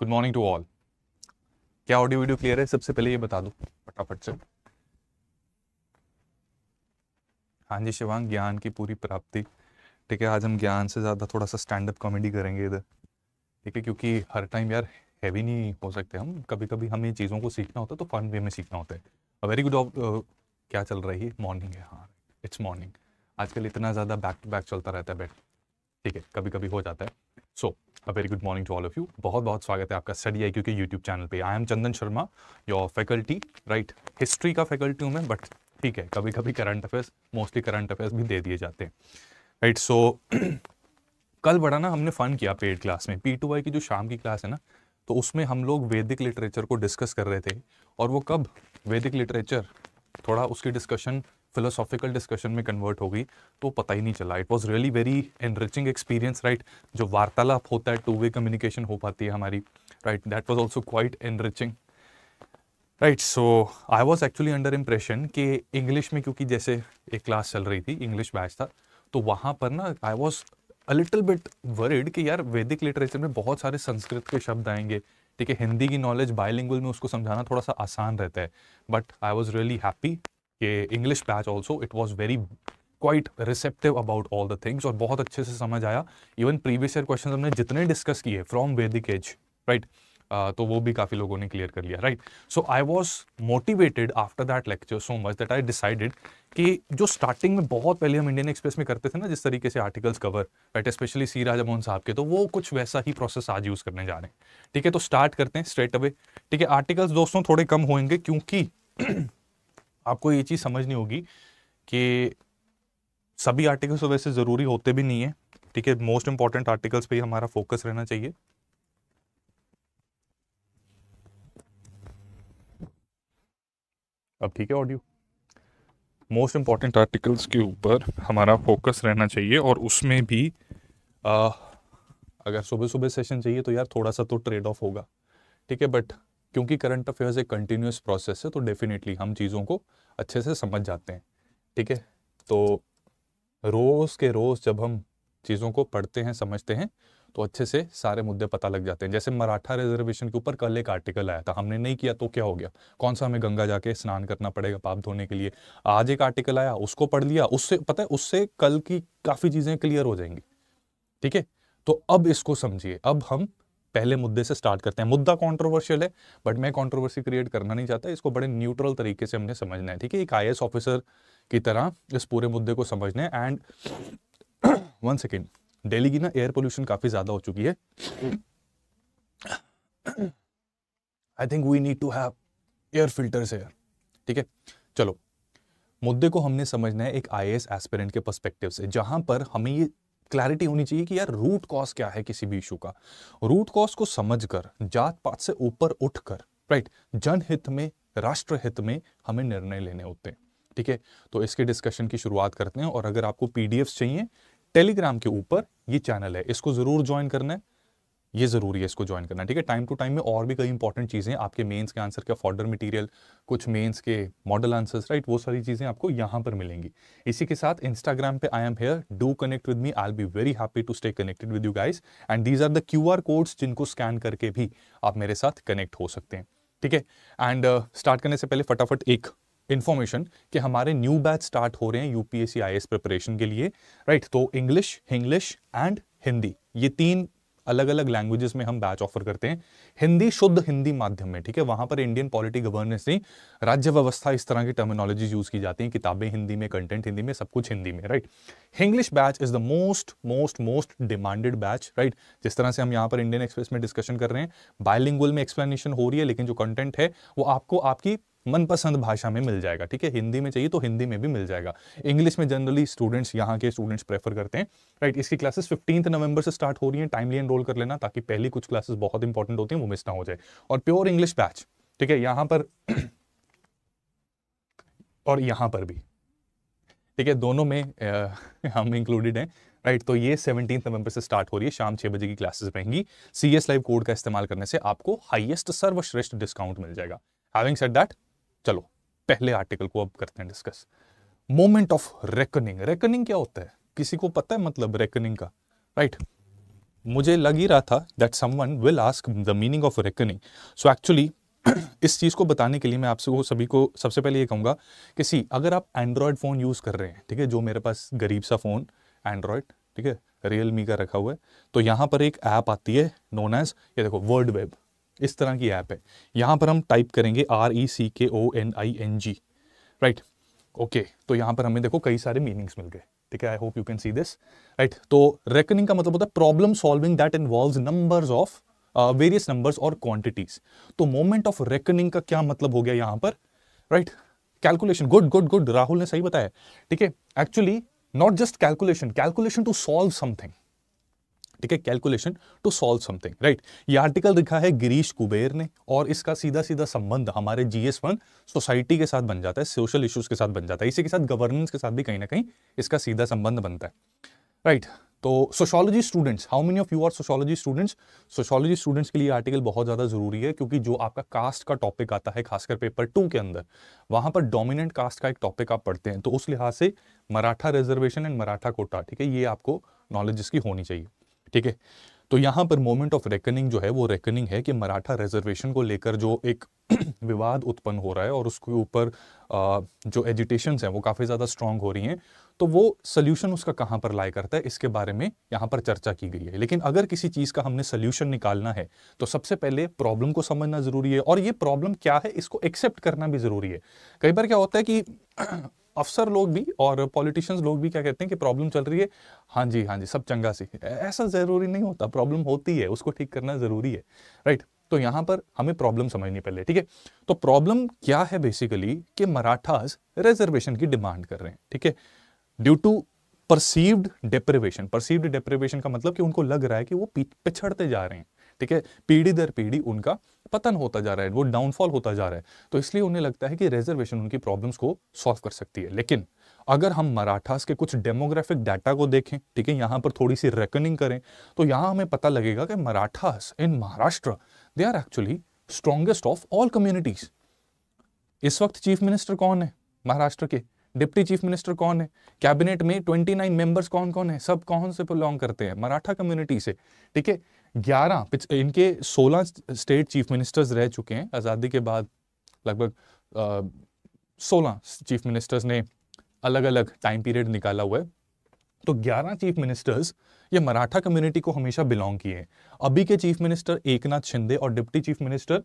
Good morning to all क्या audio video clear है सबसे पहले ये बता दो फटाफट से हाँ जी शिवांग ज्ञान की पूरी प्राप्ति ठीक है आज हम ज्ञान से ज़्यादा थोड़ा सा स्टैंड अप कॉमेडी करेंगे इधर ठीक है क्योंकि हर टाइम यार हैवी नहीं हो सकते हम कभी कभी हमें चीज़ों को सीखना होता है तो फन वे में सीखना होता है वेरी गुड क्या चल रही है मॉर्निंग है हाँ इट्स मॉर्निंग आजकल इतना ज़्यादा बैक टू बैक चलता रहता है बेड ठीक है कभी कभी हो जाता है so so, a very good morning to all of you बहुत बहुत स्वागत है आपका स्टडी आई के यूट्यूब चैनल पे I am Chandan Sharma your faculty right history का फैकल्टी हूँ मैं बट ठीक है कभी कभी current affairs mostly current affairs भी दे दिए जाते हैं राइट सो कल बड़ा ना हमने फ़न किया पेड क्लास में पी टू वाई की जो शाम की क्लास है ना तो उसमें हम लोग वैदिक लिटरेचर को डिस्कस कर रहे थे और वो कब वैदिक लिटरेचर थोड़ा उसकी डिस्कशन फिलोसॉफिकल डिस्कशन में कन्वर्ट हो गई तो पता ही नहीं चला it was really very enriching experience right जो वार्तालाप होता है टू वे कम्युनिकेशन हो पाती है हमारी right that was also quite enriching right so I was actually under impression कि इंग्लिश में क्योंकि जैसे एक क्लास चल रही थी इंग्लिश बैच था तो वहाँ पर ना I was a little bit weird कि यार वैदिक लिटरेचर में बहुत सारे संस्कृत के शब्द आएंगे ठीक है हिंदी की नॉलेज बायलिंगुअल में उसको समझाना थोड़ा सा आसान रहता है but I was really happy के English batch also it was very quite receptive about all the things और बहुत अच्छे से समझ आया इवन प्रीवियस ईयर क्वेश्चन हमने जितने डिस्कस किए फ्रॉम वेदिक एज राइट तो वो भी काफ़ी लोगों ने क्लियर कर लिया right so I was motivated after that lecture so much that I decided कि जो स्टार्टिंग में बहुत पहले हम इंडियन एक्सप्रेस में करते थे ना जिस तरीके से articles cover right specially C Raja Mohan साहब के तो वो कुछ वैसा ही प्रोसेस आज यूज़ करने जा रहे हैं ठीक है तो स्टार्ट करते हैं स्ट्रेट अवे ठीक है आर्टिकल्स दोस्तों थोड़े कम होंगे क्योंकि आपको ये चीज़ समझनी होगी कि सभी आर्टिकल्स तो वैसे ज़रूरी होते भी नहीं है ठीक है मोस्ट इंपॉर्टेंट आर्टिकल्स पे हमारा फोकस रहना चाहिए अब ठीक है ऑडियो मोस्ट इम्पॉर्टेंट आर्टिकल्स के ऊपर हमारा फोकस रहना चाहिए और उसमें भी आ, अगर सुबह सुबह सेशन चाहिए तो यार थोड़ा सा तो ट्रेड ऑफ होगा ठीक है बट क्योंकि करंट अफेयर्स एक कंटिन्यूस प्रोसेस है तो डेफिनेटली हम चीज़ों को अच्छे से समझ जाते हैं ठीक है तो रोज़ के रोज़ जब हम चीज़ों को पढ़ते हैं समझते हैं तो अच्छे से सारे मुद्दे पता लग जाते हैं जैसे मराठा रिजर्वेशन के ऊपर कल एक आर्टिकल आया था हमने नहीं किया तो क्या हो गया कौन सा हमें गंगा जाके स्नान करना पड़ेगा पाप धोने के लिए आज एक आर्टिकल आया उसको पढ़ लिया उससे पता है उससे कल की काफ़ी चीज़ें क्लियर हो जाएंगी ठीक है तो अब इसको समझिए अब हम पहले मुद्दे से स्टार्ट करते हैं मुद्दा कंट्रोवर्शियल है बट मैं कंट्रोवर्सी क्रिएट करना नहीं चाहता इसको बड़े न्यूट्रल तरीके से हमने समझना है ठीक है एक आई ऑफिसर की तरह इस पूरे मुद्दे को समझना है एंड वन सेकेंड डेली की ना एयर पोल्यूशन काफ़ी ज़्यादा हो चुकी है I think we need to have air filter air ठीक है चलो मुद्दे को हमने समझना है एक आई एस एस्पेरेंट के पर्सपेक्टिव से जहां पर हमें ये क्लैरिटी होनी चाहिए कि यार रूट कॉज क्या है किसी भी इशू का रूट कॉज को समझकर जात पात से ऊपर उठकर राइट जनहित में राष्ट्र हित में हमें निर्णय लेने होते हैं ठीक है तो इसके डिस्कशन की शुरुआत करते हैं और अगर आपको पीडीएफ चाहिए टेलीग्राम के ऊपर ये चैनल है इसको जरूर ज्वाइन करना है ये ज़रूरी है इसको ज्वाइन करना ठीक है टाइम टू टाइम में और भी कई इंपॉर्टेंट चीज़ें आपके मेंस के आंसर के फॉर्डर मटेरियल कुछ मेंस के मॉडल आंसर्स राइट वो सारी चीज़ें आपको यहाँ पर मिलेंगी इसी के साथ इंस्टाग्राम पे I am here do connect with me I be very happy to stay connected with you guys and these are the Q codes जिनको स्कैन करके भी आप मेरे साथ कनेक्ट हो सकते हैं ठीक है एंड स्टार्ट uh, करने से पहले फटाफट एक इन्फॉर्मेशन कि हमारे न्यू बैच स्टार्ट हो रहे हैं यूपीएससी आई प्रिपरेशन के लिए राइट right? तो इंग्लिश हिंग्लिश एंड हिंदी ये तीन अलग अलग लैंग्वेजेस में हम बैच ऑफर करते हैं हिंदी शुद्ध हिंदी माध्यम में ठीक है वहां पर इंडियन पॉलिटी गवर्नेंस नहीं राज्य व्यवस्था इस तरह की टर्मिनोलॉजीज यूज़ की जाती हैं किताबें हिंदी में कंटेंट हिंदी में सब कुछ हिंदी में right English batch is the most most most demanded batch right जिस तरह से हम यहाँ पर इंडियन एक्सप्रेस में डिस्कशन कर रहे हैं बायलिंगुअल में एक्सप्लेनेशन हो रही है लेकिन जो कंटेंट है वो आपको आपकी मनपसंद भाषा में मिल जाएगा ठीक है हिंदी में चाहिए तो हिंदी में भी मिल जाएगा इंग्लिश में जनरली स्टूडेंट्स यहाँ के स्टूडेंट्स प्रेफर करते हैं राइट इसकी क्लासेस फिफ्टींथ नवंबर से स्टार्ट हो रही है टाइमली एनरोल कर लेना ताकि पहली कुछ क्लासेस बहुत इंपॉर्टेंट होती है वो मिस ना हो जाए और प्योर इंग्लिश बैच ठीक है यहाँ पर और यहाँ पर भी ठीक है दोनों में आ, हम इंक्लूडेड हैं राइट तो ये सेवनटीन नवंबर से स्टार्ट हो रही है शाम छः बजे की क्लासेस रहेंगी सी एस लाइव कोड का इस्तेमाल करने से आपको हाईएस्ट सर्वश्रेष्ठ डिस्काउंट मिल जाएगा हैविंग सेट दैट चलो पहले आर्टिकल को अब करते हैं discuss moment of reckoning reckoning क्या होता है किसी को पता है मतलब रेकनिंग का राइट right? मुझे लग ही रहा था that someone will ask the meaning of reckoning so actually इस चीज़ को बताने के लिए मैं आपसे सभी को सबसे पहले ये कहूंगा कि सी अगर आप एंड्रॉयड फ़ोन यूज़ कर रहे हैं ठीक है जो मेरे पास गरीब सा फ़ोन एंड्रॉयड ठीक है रियल मी का रखा हुआ है तो यहां पर एक ऐप आती है नोन एज ये देखो वर्ल्ड वेब इस तरह की ऐप है यहाँ पर हम टाइप करेंगे are E C K O N I N G right okay तो यहाँ पर हमें देखो कई सारे मीनिंग्स मिल गए ठीक है I hope you can see this right तो रेकनिंग का मतलब होता है problem solving that involve numbers of various numbers और क्वांटिटीज तो मोमेंट ऑफ रेकनिंग का क्या मतलब हो गया यहाँ पर right calculation good good good Rahul ने सही बताया ठीक है actually not just calculation calculation to solve something ठीक है calculation to solve something right ये आर्टिकल लिखा है गिरीश कुबेर ने और इसका सीधा सीधा संबंध हमारे जीएस वन सोसाइटी के साथ बन जाता है सोशल इश्यूज के साथ बन जाता है इसी के साथ गवर्नेंस के साथ भी कहीं ना कहीं इसका सीधा संबंध बनता है राइट right. तो sociology students how many of you are sociology students sociology students के लिए आर्टिकल बहुत ज़्यादा जरूरी है क्योंकि जो आपका कास्ट का टॉपिक आता है खासकर पेपर टू के अंदर वहां पर डोमिनेंट कास्ट का एक टॉपिक आप पढ़ते हैं तो उस लिहाज से Maratha reservation and Maratha quota ठीक है ये आपको नॉलेज इसकी होनी चाहिए ठीक है तो यहाँ पर मोमेंट ऑफ रेकनिंग जो है वो रेकनिंग है कि मराठा रिजर्वेशन को लेकर जो एक विवाद उत्पन्न हो रहा है और उसके ऊपर जो एजिटेशंस हैं वो काफ़ी ज़्यादा स्ट्रांग हो रही हैं तो वो सोल्यूशन उसका कहाँ पर लाया करता है इसके बारे में यहाँ पर चर्चा की गई है लेकिन अगर किसी चीज़ का हमने सोल्यूशन निकालना है तो सबसे पहले प्रॉब्लम को समझना ज़रूरी है और ये प्रॉब्लम क्या है इसको एक्सेप्ट करना भी ज़रूरी है कई बार क्या होता है कि अफसर लोग भी और पॉलिटिशियंस लोग भी क्या कहते हैं कि प्रॉब्लम चल रही है हाँ जी हाँ जी सब चंगा सी ऐसा ज़रूरी नहीं होता प्रॉब्लम होती है उसको ठीक करना ज़रूरी है राइट तो यहां पर हमें प्रॉब्लम समझनी पहले ठीक है तो प्रॉब्लम क्या है बेसिकली कि मराठाज रिजर्वेशन की डिमांड कर रहे हैं ठीक है due to perceived deprivation perceived deprivation का मतलब कि उनको लग रहा है कि वो पिछड़ते जा रहे हैं ठीक है पीढ़ी दर पीढ़ी उनका पतन होता जा रहा है वो डाउनफॉल होता जा रहा है तो इसलिए उन्हें लगता है कि रिजर्वेशन उनकी प्रॉब्लम्स को सॉल्व कर सकती है लेकिन अगर हम मराठास के कुछ डेमोग्राफिक डाटा को देखें ठीक है यहाँ पर थोड़ी सी रेकनिंग करें तो यहाँ हमें पता लगेगा कि Marathas in Maharashtra they are actually strongest of all communities इस वक्त चीफ मिनिस्टर कौन है महाराष्ट्र के डिप्टी चीफ मिनिस्टर कौन है कैबिनेट में 29 मेंबर्स कौन कौन है सब कौन से बिलोंग करते हैं मराठा कम्युनिटी से ठीक है ग्यारह इनके सोलह स्टेट चीफ मिनिस्टर्स रह चुके हैं आज़ादी के बाद लगभग सोलह चीफ मिनिस्टर्स ने अलग अलग टाइम पीरियड निकाला हुआ है तो 11 चीफ मिनिस्टर्स ये मराठा कम्युनिटी को हमेशा बिलोंग किए अभी के चीफ मिनिस्टर एक नाथ शिंदे और डिप्टी चीफ मिनिस्टर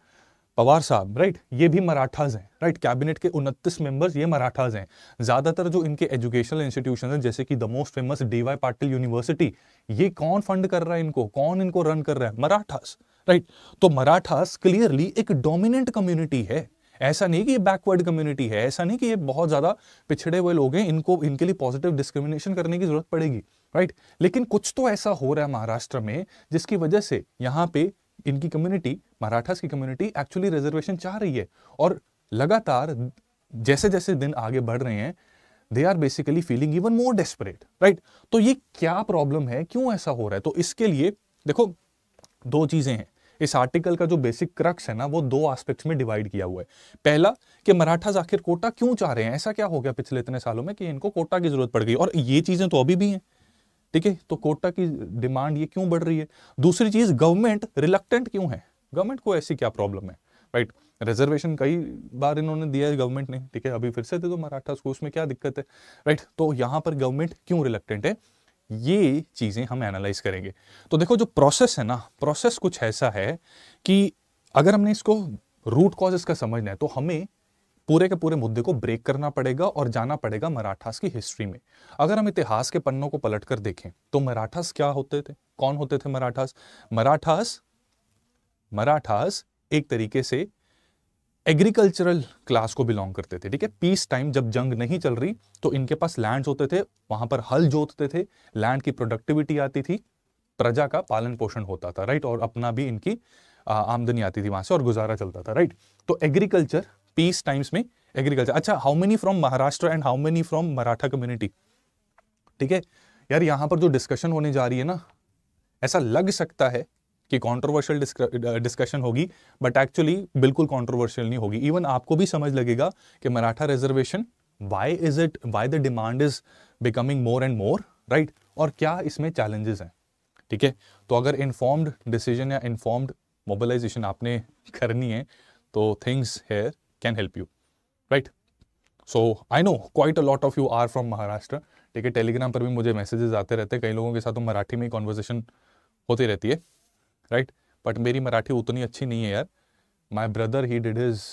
पवार साहब राइट ये भी मराठाज हैं राइट कैबिनेट के उनतीस मेंबर्स ये मराठाज हैं ज़्यादातर जो इनके एजुकेशनल इंस्टीट्यूशन हैं जैसे कि the most famous D Y Patil university ये कौन फंड कर रहा है इनको कौन इनको रन कर रहा है मराठास राइट तो मराठास क्लियरली एक डोमिनेंट कम्युनिटी है ऐसा नहीं कि ये बैकवर्ड कम्युनिटी है ऐसा नहीं कि ये बहुत ज़्यादा पिछड़े हुए लोग हैं इनको इनके लिए पॉजिटिव डिस्क्रिमिनेशन करने की ज़रूरत पड़ेगी राइट लेकिन कुछ तो ऐसा हो रहा है महाराष्ट्र में जिसकी वजह से यहाँ पे इनकी कम्युनिटी मराठास की कम्युनिटी एक्चुअली रिजर्वेशन चाह रही है और लगातार जैसे जैसे दिन आगे बढ़ रहे हैं they are basically feeling even more desperate right तो ये क्या प्रॉब्लम है क्यों ऐसा हो रहा है तो इसके लिए देखो दो चीज़ें हैं इस आर्टिकल का जो बेसिक क्रक्स है ना वो दो एस्पेक्ट्स में डिवाइड किया हुआ है पहला कि मराठा आखिर कोटा क्यों चाह रहे हैं ऐसा क्या हो गया पिछले इतने सालों में कि इनको कोटा की जरूरत पड़ गई और ये चीज़ें तो अभी भी हैं ठीक है तो कोटा की डिमांड ये क्यों बढ़ रही है दूसरी चीज गवर्नमेंट रिलक्टेंट क्यों है गवर्नमेंट को ऐसी क्या प्रॉब्लम है राइट रिजर्वेशन कई बार इन्होंने दिया है गवर्नमेंट ने ठीक है अभी फिर से दे दो मराठा को उसमें क्या दिक्कत है राइट तो यहाँ पर गवर्नमेंट क्यों रिलक्टेंट है ये चीज़ें हम एनालाइज करेंगे तो देखो जो प्रोसेस है ना प्रोसेस कुछ ऐसा है कि अगर हमने इसको रूट कॉज इसका समझना है तो हमें पूरे के पूरे मुद्दे को ब्रेक करना पड़ेगा और जाना पड़ेगा मराठास की हिस्ट्री में अगर हम इतिहास के पन्नों को पलट कर देखें तो मराठास क्या होते थे कौन होते थे मराठास मराठास मराठास एक तरीके से एग्रीकल्चरल क्लास को बिलोंग करते थे ठीक है पीस टाइम जब जंग नहीं चल रही तो इनके पास लैंड होते थे वहां पर हल जोतते थे लैंड की प्रोडक्टिविटी आती थी प्रजा का पालन पोषण होता था राइट और अपना भी इनकी आमदनी आती थी वहां से और गुजारा चलता था राइट तो एग्रीकल्चर पीस टाइम्स में एग्रीकल्चर अच्छा how many from Maharashtra and how many from Maratha community ठीक है यार यहाँ पर जो डिस्कशन होने जा रही है ना ऐसा लग सकता है कि कंट्रोवर्शियल डिस्कशन होगी बट एक्चुअली बिल्कुल कंट्रोवर्शियल नहीं होगी इवन आपको भी समझ लगेगा कि Maratha reservation why is it why the demand is becoming more and more right और क्या इसमें चैलेंजेस हैं ठीक है तो अगर इन्फॉर्म्ड डिसीजन या इन्फॉर्म्ड मोबिलाइजेशन आपने करनी है तो things here can help you right so I know quite a lot of you are from Maharashtra ठीक है टेलीग्राम पर भी मुझे मैसेजेस आते रहते हैं कई लोगों के साथ तो मराठी में ही कॉन्वर्जेशन होती रहती है राइट right? बट मेरी मराठी उतनी अच्छी नहीं है यार my brother he did is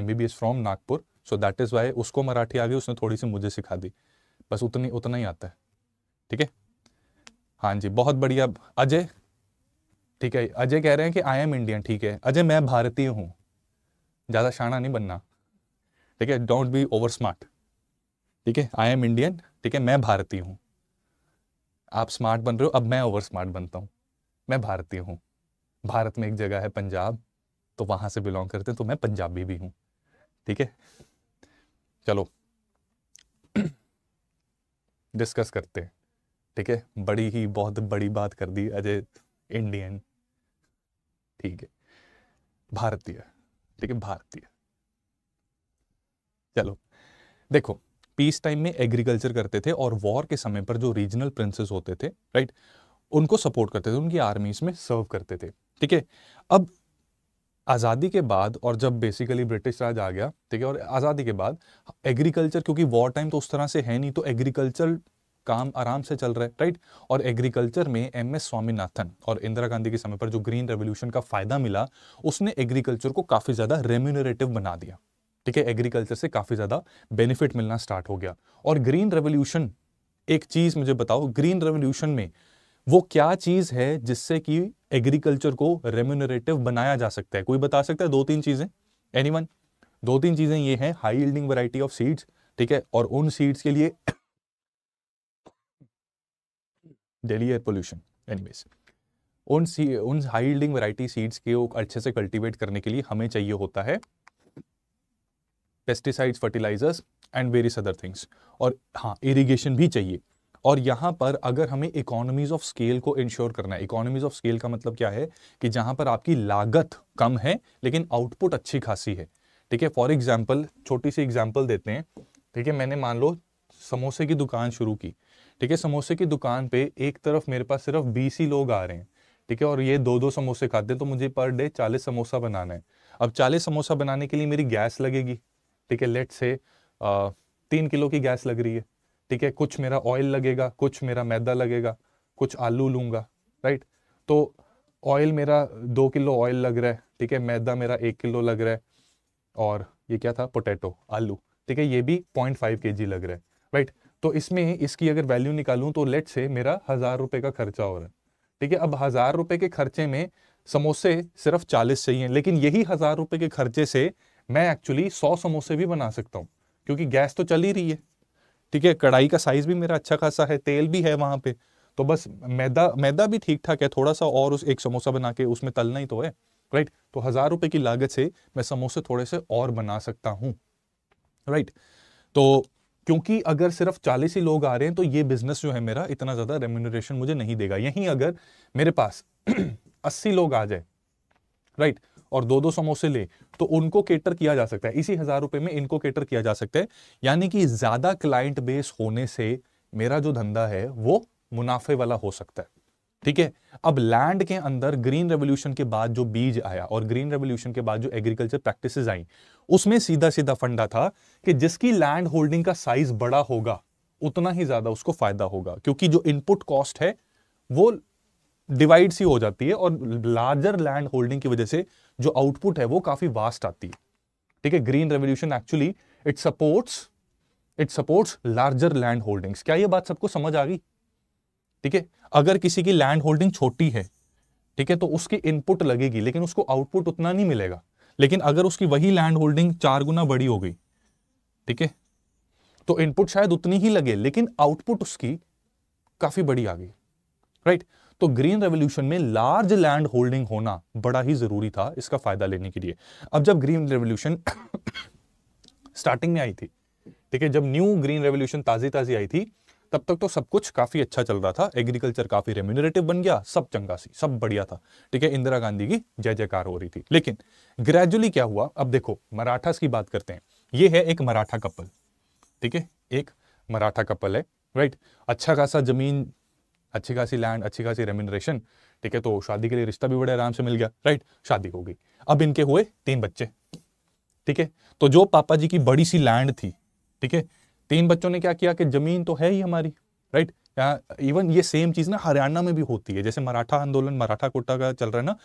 M B B S from Nagpur so that is why उसको मराठी आ गई उसने थोड़ी सी मुझे सिखा दी बस उतनी उतना ही आता है ठीक है हाँ जी बहुत बढ़िया अजय ठीक है अजय कह रहे हैं कि आई एम इंडियन ठीक है अजय मैं भारतीय हूँ ज़्यादा शाना नहीं बनना ठीक है डोंट बी ओवर स्मार्ट ठीक है आई एम इंडियन ठीक है मैं भारतीय हूँ आप स्मार्ट बन रहे हो अब मैं ओवर स्मार्ट बनता हूँ मैं भारतीय हूँ भारत में एक जगह है पंजाब तो वहां से बिलोंग करते हैं तो मैं पंजाबी भी हूँ ठीक है चलो डिस्कस करते ठीक है बड़ी ही बहुत बड़ी बात कर दी अजय इंडियन ठीक है भारतीय लेकिन भारतीय चलो देखो पीस टाइम में एग्रीकल्चर करते थे और वॉर के समय पर जो रीजनल प्रिंसेस होते थे राइट उनको सपोर्ट करते थे उनकी आर्मीज में सर्व करते थे ठीक है अब आज़ादी के बाद और जब बेसिकली ब्रिटिश राज आ गया ठीक है और आज़ादी के बाद एग्रीकल्चर क्योंकि वॉर टाइम तो उस तरह से है नहीं तो एग्रीकल्चर काम आराम से चल रहा है राइट और एग्रीकल्चर में एम एस स्वामीनाथन और इंदिरा गांधी के समय पर जो ग्रीन रेवोल्यूशन का फायदा मिला उसने एग्रीकल्चर को काफ़ी ज़्यादा रेम्यूनरेटिव बना दिया ठीक है एग्रीकल्चर से काफ़ी ज़्यादा बेनिफिट मिलना स्टार्ट हो गया और ग्रीन रेवोल्यूशन एक चीज़ मुझे बताओ ग्रीन रेवोल्यूशन में वो क्या चीज़ है जिससे कि एग्रीकल्चर को रेम्यूनरेटिव बनाया जा सकता है कोई बता सकता है दो तीन चीज़ें एनीवन दो तीन चीज़ें ये हैं high yielding variety of seeds ठीक है और उन सीड्स के लिए डेली एयर पोल्यूशन एनीवेज उन सी उन हाई यील्डिंग वैरायटी सीड्स के को अच्छे से कल्टीवेट करने के लिए हमें चाहिए होता है pesticides fertilisers and various other things और हाँ इरीगेशन भी चाहिए और यहाँ पर अगर हमें इकोनॉमीज ऑफ स्केल को इंश्योर करना है इकोनॉमीज ऑफ स्केल का मतलब क्या है कि जहाँ पर आपकी लागत कम है लेकिन आउटपुट अच्छी खासी है ठीक है फॉर एग्जाम्पल छोटी सी एग्जाम्पल देते हैं ठीक है मैंने मान लो समोसे की दुकान शुरू की ठीक है समोसे की दुकान पे एक तरफ मेरे पास सिर्फ बीस ही लोग आ रहे हैं ठीक है और ये दो दो समोसे खाते हैं तो मुझे पर डे चालीस समोसा बनाना है अब चालीस समोसा बनाने के लिए मेरी गैस लगेगी ठीक है लेट से आ, तीन किलो की गैस लग रही है ठीक है कुछ मेरा ऑयल लगेगा कुछ मेरा मैदा लगेगा कुछ आलू लूंगा राइट तो ऑयल मेरा दो किलो ऑयल लग रहा है ठीक है मैदा मेरा एक किलो लग रहा है और ये क्या था पोटैटो आलू ठीक है ये भी पॉइंट फाइव के जी लग रहा है राइट तो इसमें इसकी अगर वैल्यू निकालूं तो लेट से मेरा हज़ार रुपए का खर्चा हो रहा है ठीक है अब हज़ार रुपए के खर्चे में समोसे सिर्फ चालीस चाहिए लेकिन यही हज़ार रुपए के खर्चे से मैं एक्चुअली सौ समोसे भी बना सकता हूँ क्योंकि गैस तो चल ही रही है ठीक है कढ़ाई का साइज़ भी मेरा अच्छा खासा है तेल भी है वहां पे तो बस मैदा मैदा भी ठीक ठाक है थोड़ा सा और उस एक समोसा बना के उसमें तलना ही तो है राइट तो हज़ार रुपए की लागत से मैं समोसे थोड़े से और बना सकता हूँ राइट तो क्योंकि अगर सिर्फ चालीस ही लोग आ रहे हैं तो ये बिजनेस जो है मेरा इतना ज़्यादा रेम्यूनरेशन मुझे नहीं देगा यहीं अगर मेरे पास अस्सी लोग आ जाए राइट और दो दो समोसे ले तो उनको केटर किया जा सकता है इसी हज़ार रुपए में इनको केटर किया जा सकता है यानी कि ज़्यादा क्लाइंट बेस होने से मेरा जो धंधा है वो मुनाफे वाला हो सकता है ठीक है अब लैंड के अंदर ग्रीन रेवोल्यूशन के बाद जो बीज आया और ग्रीन रेवोल्यूशन के बाद जो एग्रीकल्चर प्रैक्टिसेस आई उसमें सीधा सीधा फंडा था कि जिसकी लैंड होल्डिंग का साइज बड़ा होगा उतना ही ज्यादा उसको फायदा होगा क्योंकि जो इनपुट कॉस्ट है वो डिवाइड सी हो जाती है और लार्जर लैंड होल्डिंग की वजह से जो आउटपुट है वो काफी वास्ट आती है ठीक है green revolution actually it supports it supports larger land holdings क्या ये बात सबको समझ आ गई ठीक है अगर किसी की लैंड होल्डिंग छोटी है ठीक है तो उसकी इनपुट लगेगी लेकिन उसको आउटपुट उतना नहीं मिलेगा लेकिन अगर उसकी वही लैंड होल्डिंग चार गुना बड़ी हो गई ठीक है तो इनपुट शायद उतनी ही लगे लेकिन आउटपुट उसकी काफी बड़ी आ गई राइट तो ग्रीन रेवोल्यूशन में लार्ज लैंड होल्डिंग होना बड़ा ही जरूरी था इसका फायदा लेने के लिए अब जब ग्रीन रेवोल्यूशन स्टार्टिंग में आई थी ठीक है जब न्यू ग्रीन रेवोल्यूशन ताजी ताजी आई थी तब तक तो सब कुछ काफ़ी अच्छा चल रहा था एग्रीकल्चर काफ़ी रेम्यूनरेटिव बन गया सब चंगा सी सब बढ़िया था ठीक है इंदिरा गांधी की जय जयकार हो रही थी लेकिन ग्रेजुअली क्या हुआ अब देखो मराठा की बात करते हैं ये है एक मराठा कपल ठीक है एक मराठा कपल है राइट अच्छा खासा ज़मीन अच्छी खासी लैंड अच्छी खासी रेम्यूनरेशन ठीक है तो शादी के लिए रिश्ता भी बड़े आराम से मिल गया राइट शादी हो गई अब इनके हुए तीन बच्चे ठीक है तो जो पापा जी की बड़ी सी लैंड थी ठीक है तीन बच्चों ने क्या किया कि जमीन तो है ही हमारी राइट यहाँ इवन ये सेम चीज़ ना हरियाणा में भी होती है जैसे मराठा आंदोलन मराठा कोटा का चल रहा है ना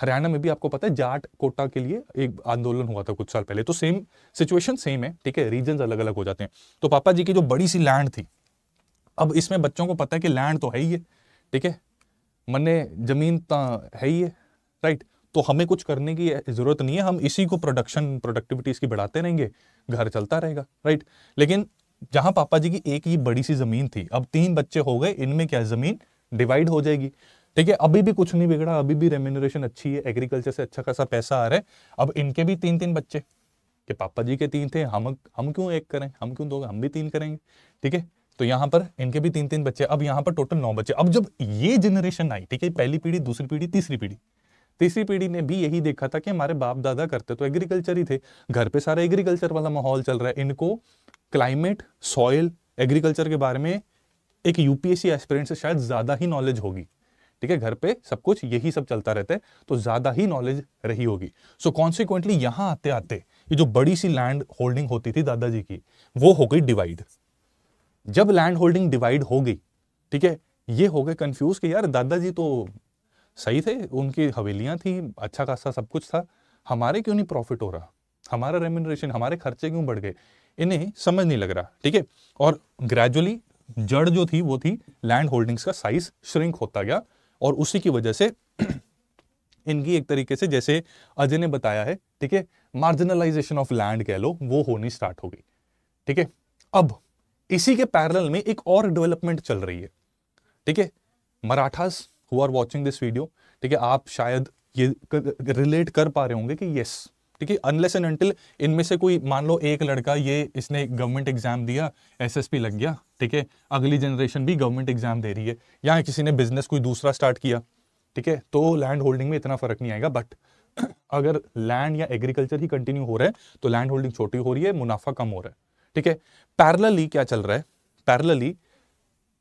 हरियाणा में भी आपको पता है जाट कोटा के लिए एक आंदोलन हुआ था कुछ साल पहले तो सेम सिचुएशन सेम है ठीक है रीजन अलग अलग हो जाते हैं तो पापा जी की जो बड़ी सी लैंड थी अब इसमें बच्चों को पता है कि लैंड तो है ही है ठीक है मन जमीन तो है ही है राइट तो हमें कुछ करने की ज़रूरत नहीं है हम इसी को प्रोडक्शन प्रोडक्टिविटी इसकी बढ़ाते रहेंगे घर चलता रहेगा राइट लेकिन जहां पापा जी की एक ही बड़ी सी जमीन थी अब तीन बच्चे हो गए इनमें क्या जमीन डिवाइड हो जाएगी ठीक है अभी भी कुछ नहीं बिगड़ा अभी भी रेम्यूनरेशन अच्छी है एग्रीकल्चर से अच्छा खासा पैसा आ रहा है अब इनके भी तीन तीन बच्चे के पापा जी के तीन थे हम हम क्यों एक करें हम क्यों दो हम भी तीन करेंगे ठीक है तो यहाँ पर इनके भी तीन तीन बच्चे अब यहाँ पर टोटल नौ बच्चे अब जब ये जनरेशन आई ठीक है पहली पीढ़ी दूसरी पीढ़ी तीसरी पीढ़ी तीसरी पीढ़ी ने भी यही देखा था कि हमारे बाप दादा करते तो एग्रीकल्चर ही थे घर पे सारा एग्रीकल्चर वाला माहौल चल रहा है इनको क्लाइमेट सॉइल एग्रीकल्चर के बारे में एक यूपीएससी एस्पिरेंट से शायद ज़्यादा ही नॉलेज होगी ठीक है घर पे सब कुछ यही सब चलता रहता है तो ज़्यादा ही नॉलेज रही होगी सो कॉन्सिक्वेंटली यहाँ आते आते ये जो बड़ी सी लैंड होल्डिंग होती थी दादाजी की वो हो गई डिवाइड जब लैंड होल्डिंग डिवाइड हो गई ठीक है ये हो गए कंफ्यूज कि यार दादाजी तो सही थे उनकी हवेलियां थी अच्छा खासा सब कुछ था हमारे क्यों नहीं प्रॉफिट हो रहा हमारा रेमिनरेशन हमारे खर्चे क्यों बढ़ गए इन्हें समझ नहीं लग रहा ठीक है और ग्रेजुअली जड़ जो थी वो थी लैंड होल्डिंग्स का साइज श्रिंक होता गया और उसी की वजह से इनकी एक तरीके से जैसे अजय ने बताया है ठीक है मार्जिनलाइजेशन ऑफ लैंड कह लो वो होनी स्टार्ट हो गई ठीक है अब इसी के पैरल में एक और डेवलपमेंट चल रही है ठीक है Marathas who are watching this video ठीक है आप शायद ये कर, रिलेट कर पा रहे होंगे कि यस देखिए अनलेस एंड अनटिल इनमें से कोई मान लो एक लड़का ये इसने गवर्नमेंट एग्जाम दिया एसएसपी लग गया ठीक है अगली जनरेशन भी गवर्नमेंट एग्जाम दे रही है या किसी ने बिजनेस कोई दूसरा स्टार्ट किया ठीक है तो लैंड होल्डिंग में इतना फर्क नहीं आएगा बट अगर लैंड या एग्रीकल्चर ही कंटिन्यू हो रहा है तो लैंड होल्डिंग छोटी हो रही है मुनाफा कम हो रहा है ठीक है पैरलली क्या चल रहा है पैरलली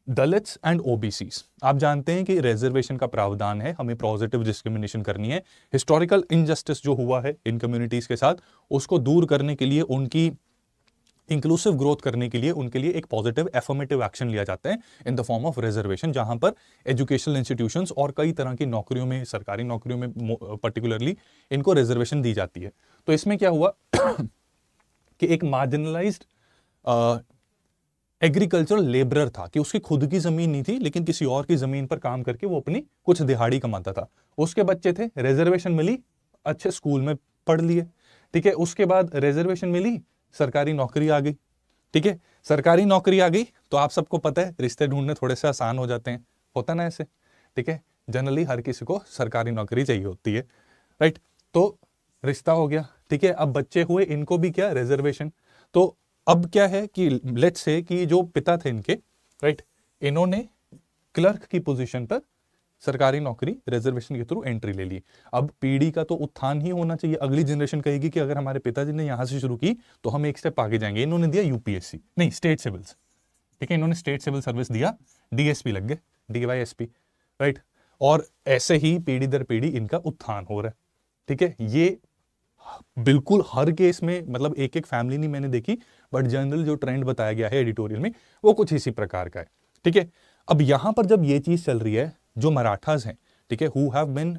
दलित्स एंड ओबीसीज आप जानते हैं कि रिजर्वेशन का प्रावधान है हमें पॉजिटिव डिस्क्रिमिनेशन करनी है हिस्टोरिकल इनजस्टिस जो हुआ है इन कम्युनिटीज़ के साथ उसको दूर करने के लिए उनकी इंक्लूसिव ग्रोथ करने के लिए उनके लिए एक पॉजिटिव एफर्मेटिव एक्शन लिया जाता है in the form of reservation जहां पर एजुकेशनल इंस्टीट्यूशंस और कई तरह की नौकरियों में सरकारी नौकरियों में पर्टिकुलरली इनको रिजर्वेशन दी जाती है तो इसमें क्या हुआ कि एक मार्जिनलाइज्ड एग्रीकल्चरल लेबरर था कि उसकी खुद की ज़मीन नहीं थी लेकिन किसी और की ज़मीन पर काम करके वो अपनी कुछ दिहाड़ी कमाता था उसके बच्चे थे रिजर्वेशन मिली अच्छे स्कूल में पढ़ लिए ठीक है उसके बाद रिजर्वेशन मिली सरकारी नौकरी आ गई ठीक है सरकारी नौकरी आ गई तो आप सबको पता है रिश्ते ढूंढने थोड़े से आसान हो जाते हैं होता ना ऐसे ठीक है जनरली हर किसी को सरकारी नौकरी चाहिए होती है राइट तो रिश्ता हो गया ठीक है अब बच्चे हुए इनको भी क्या रिजर्वेशन तो अब क्या है कि लेट्स से कि जो पिता थे इनके राइट इन्होंने क्लर्क की पोजीशन पर सरकारी नौकरी रिजर्वेशन के थ्रू एंट्री ले ली अब पीढ़ी का तो उत्थान ही होना चाहिए अगली जनरेशन कहेगी कि अगर हमारे पिताजी ने यहां से शुरू की तो हम एक स्टेप आगे जाएंगे इन्होंने दिया यूपीएससी नहीं स्टेट सिविल्स ठीक है इन्होंने स्टेट सिविल सर्विस दिया डीएसपी लग गए डीवाईएसपी राइट और ऐसे ही पीढ़ी दर पीढ़ी इनका उत्थान हो रहा है ठीक है ये बिल्कुल हर केस में मतलब एक एक फैमिली नहीं मैंने देखी बट जनरल जो ट्रेंड बताया गया है एडिटोरियल में वो कुछ इसी प्रकार का है ठीक है अब यहां पर जब ये चीज़ चल रही है जो मराठास हैं ठीक है who have been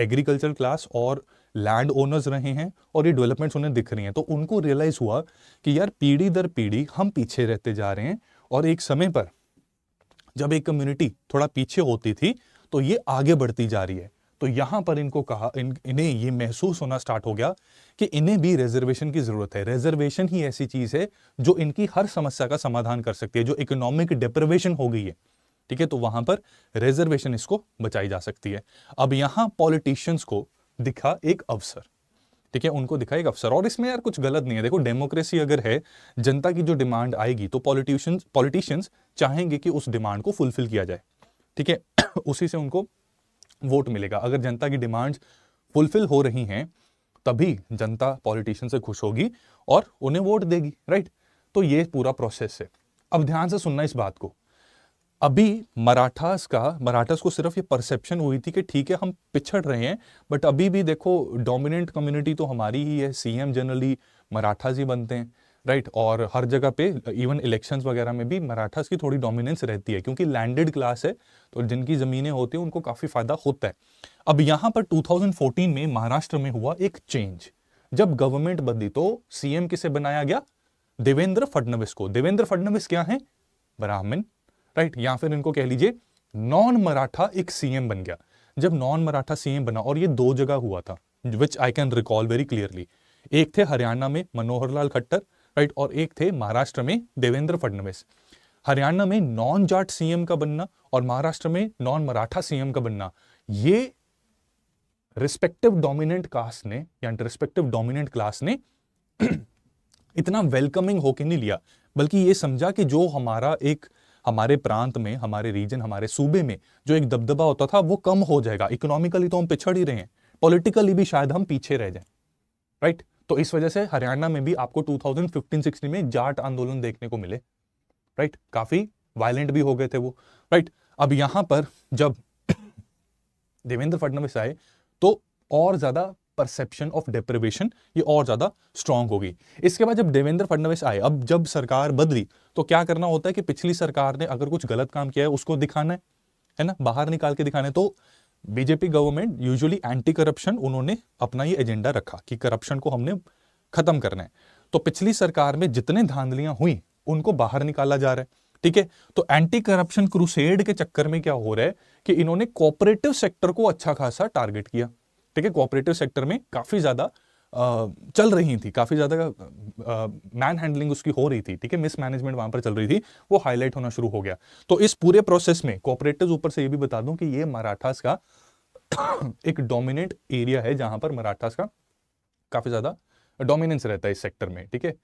agriculture class और लैंड ओनर्स रहे हैं और ये डेवलपमेंट्स उन्हें दिख रही हैं तो उनको रियलाइज़ हुआ कि यार पीढ़ी दर पीढ़ी हम पीछे रहते जा रहे हैं और एक समय पर जब एक कम्युनिटी थोड़ा पीछे होती थी तो ये आगे बढ़ती जा रही है तो यहां पर इनको कहा इन इन्हें ये महसूस होना स्टार्ट हो गया कि इन्हें भी रिजर्वेशन की ज़रूरत है रिजर्वेशन ही ऐसी चीज़ है जो इनकी हर समस्या का समाधान कर सकती है जो इकोनॉमिक डिप्रवेशन हो गई है ठीक है तो वहां पर रिजर्वेशन इसको बचाई जा सकती है अब यहां पॉलिटिशियंस को दिखा एक अवसर ठीक है उनको दिखा एक अवसर और इसमें यार कुछ गलत नहीं है देखो डेमोक्रेसी अगर है जनता की जो डिमांड आएगी तो पॉलिटिशियंस पॉलिटिशियंस चाहेंगे कि उस डिमांड को फुलफिल किया जाए ठीक है उसी से उनको वोट मिलेगा अगर जनता की डिमांड्स फुलफिल हो रही हैं तभी जनता पॉलिटिशियन से खुश होगी और उन्हें वोट देगी राइट तो ये पूरा प्रोसेस है अब ध्यान से सुनना इस बात को अभी मराठास का मराठास को सिर्फ ये परसेप्शन हुई थी कि ठीक है हम पिछड़ रहे हैं बट अभी भी देखो डोमिनेंट कम्युनिटी तो हमारी ही है सीएम जनरली मराठास ही बनते हैं राइट right? और हर जगह पे इवन इलेक्शंस वगैरह में भी मराठास की थोड़ी डोमिनेंस रहती है क्योंकि लैंडेड क्लास है तो जिनकी ज़मीनें होती हैं उनको काफ़ी फ़ायदा होता है अब यहाँ पर 2014 में महाराष्ट्र में हुआ एक चेंज जब गवर्नमेंट बदली तो सीएम किसे बनाया गया देवेंद्र फडनविस को देवेंद्र फडनविस क्या है ब्राह्मण राइट या फिर इनको कह लीजिए नॉन मराठा एक सीएम बन गया जब नॉन मराठा सीएम बना और ये दो जगह हुआ था which I can recall very clearly एक थे हरियाणा में मनोहर लाल खट्टर राइट और एक थे महाराष्ट्र में देवेंद्र फडणवीस हरियाणा में नॉन जाट सीएम का बनना और महाराष्ट्र में नॉन मराठा सीएम का बनना ये रिस्पेक्टिव डोमिनेंट कास्ट ने या रिस्पेक्टिव डोमिनेंट क्लास ने इतना वेलकमिंग होके नहीं लिया बल्कि ये समझा कि जो हमारा एक हमारे प्रांत में हमारे रीजन हमारे सूबे में जो एक दबदबा होता था वो कम हो जाएगा इकोनॉमिकली तो हम पिछड़ ही रहे हैं पॉलिटिकली भी शायद हम पीछे रह जाए राइट right? तो इस वजह से हरियाणा में भी आपको 2015-16 में जाट आंदोलन देखने को मिले राइट काफी वायलेंट भी हो गए थे वो राइट अब यहां पर जब देवेंद्र फडणवीस आए तो और ज्यादा परसेप्शन ऑफ डेप्रिवेशन ये और ज़्यादा स्ट्रांग होगी इसके बाद जब देवेंद्र फडणवीस आए अब जब सरकार बदली तो क्या करना होता है कि पिछली सरकार ने अगर कुछ गलत काम किया है उसको दिखाना है है ना बाहर निकाल के दिखाना है तो BJP government usually anti corruption उन्होंने अपना ये एजेंडा रखा कि करप्शन को हमने खत्म करना है तो पिछली सरकार में जितने धांधलियां हुई उनको बाहर निकाला जा रहा है ठीक है तो एंटी करप्शन क्रूसेड के चक्कर में क्या हो रहा है कि इन्होंने कोऑपरेटिव सेक्टर को अच्छा खासा टारगेट किया ठीक है कोऑपरेटिव सेक्टर में काफी ज्यादा चल रही थी काफ़ी ज़्यादा मैन हैंडलिंग उसकी हो रही थी ठीक है मिस मैनेजमेंट वहाँ पर चल रही थी वो हाईलाइट होना शुरू हो गया तो इस पूरे प्रोसेस में कॉपरेटिव ऊपर से ये भी बता दूं कि ये मराठास का एक डोमिनेंट एरिया है जहाँ पर मराठास का काफ़ी ज़्यादा डोमिनेंस रहता है इस सेक्टर में ठीक है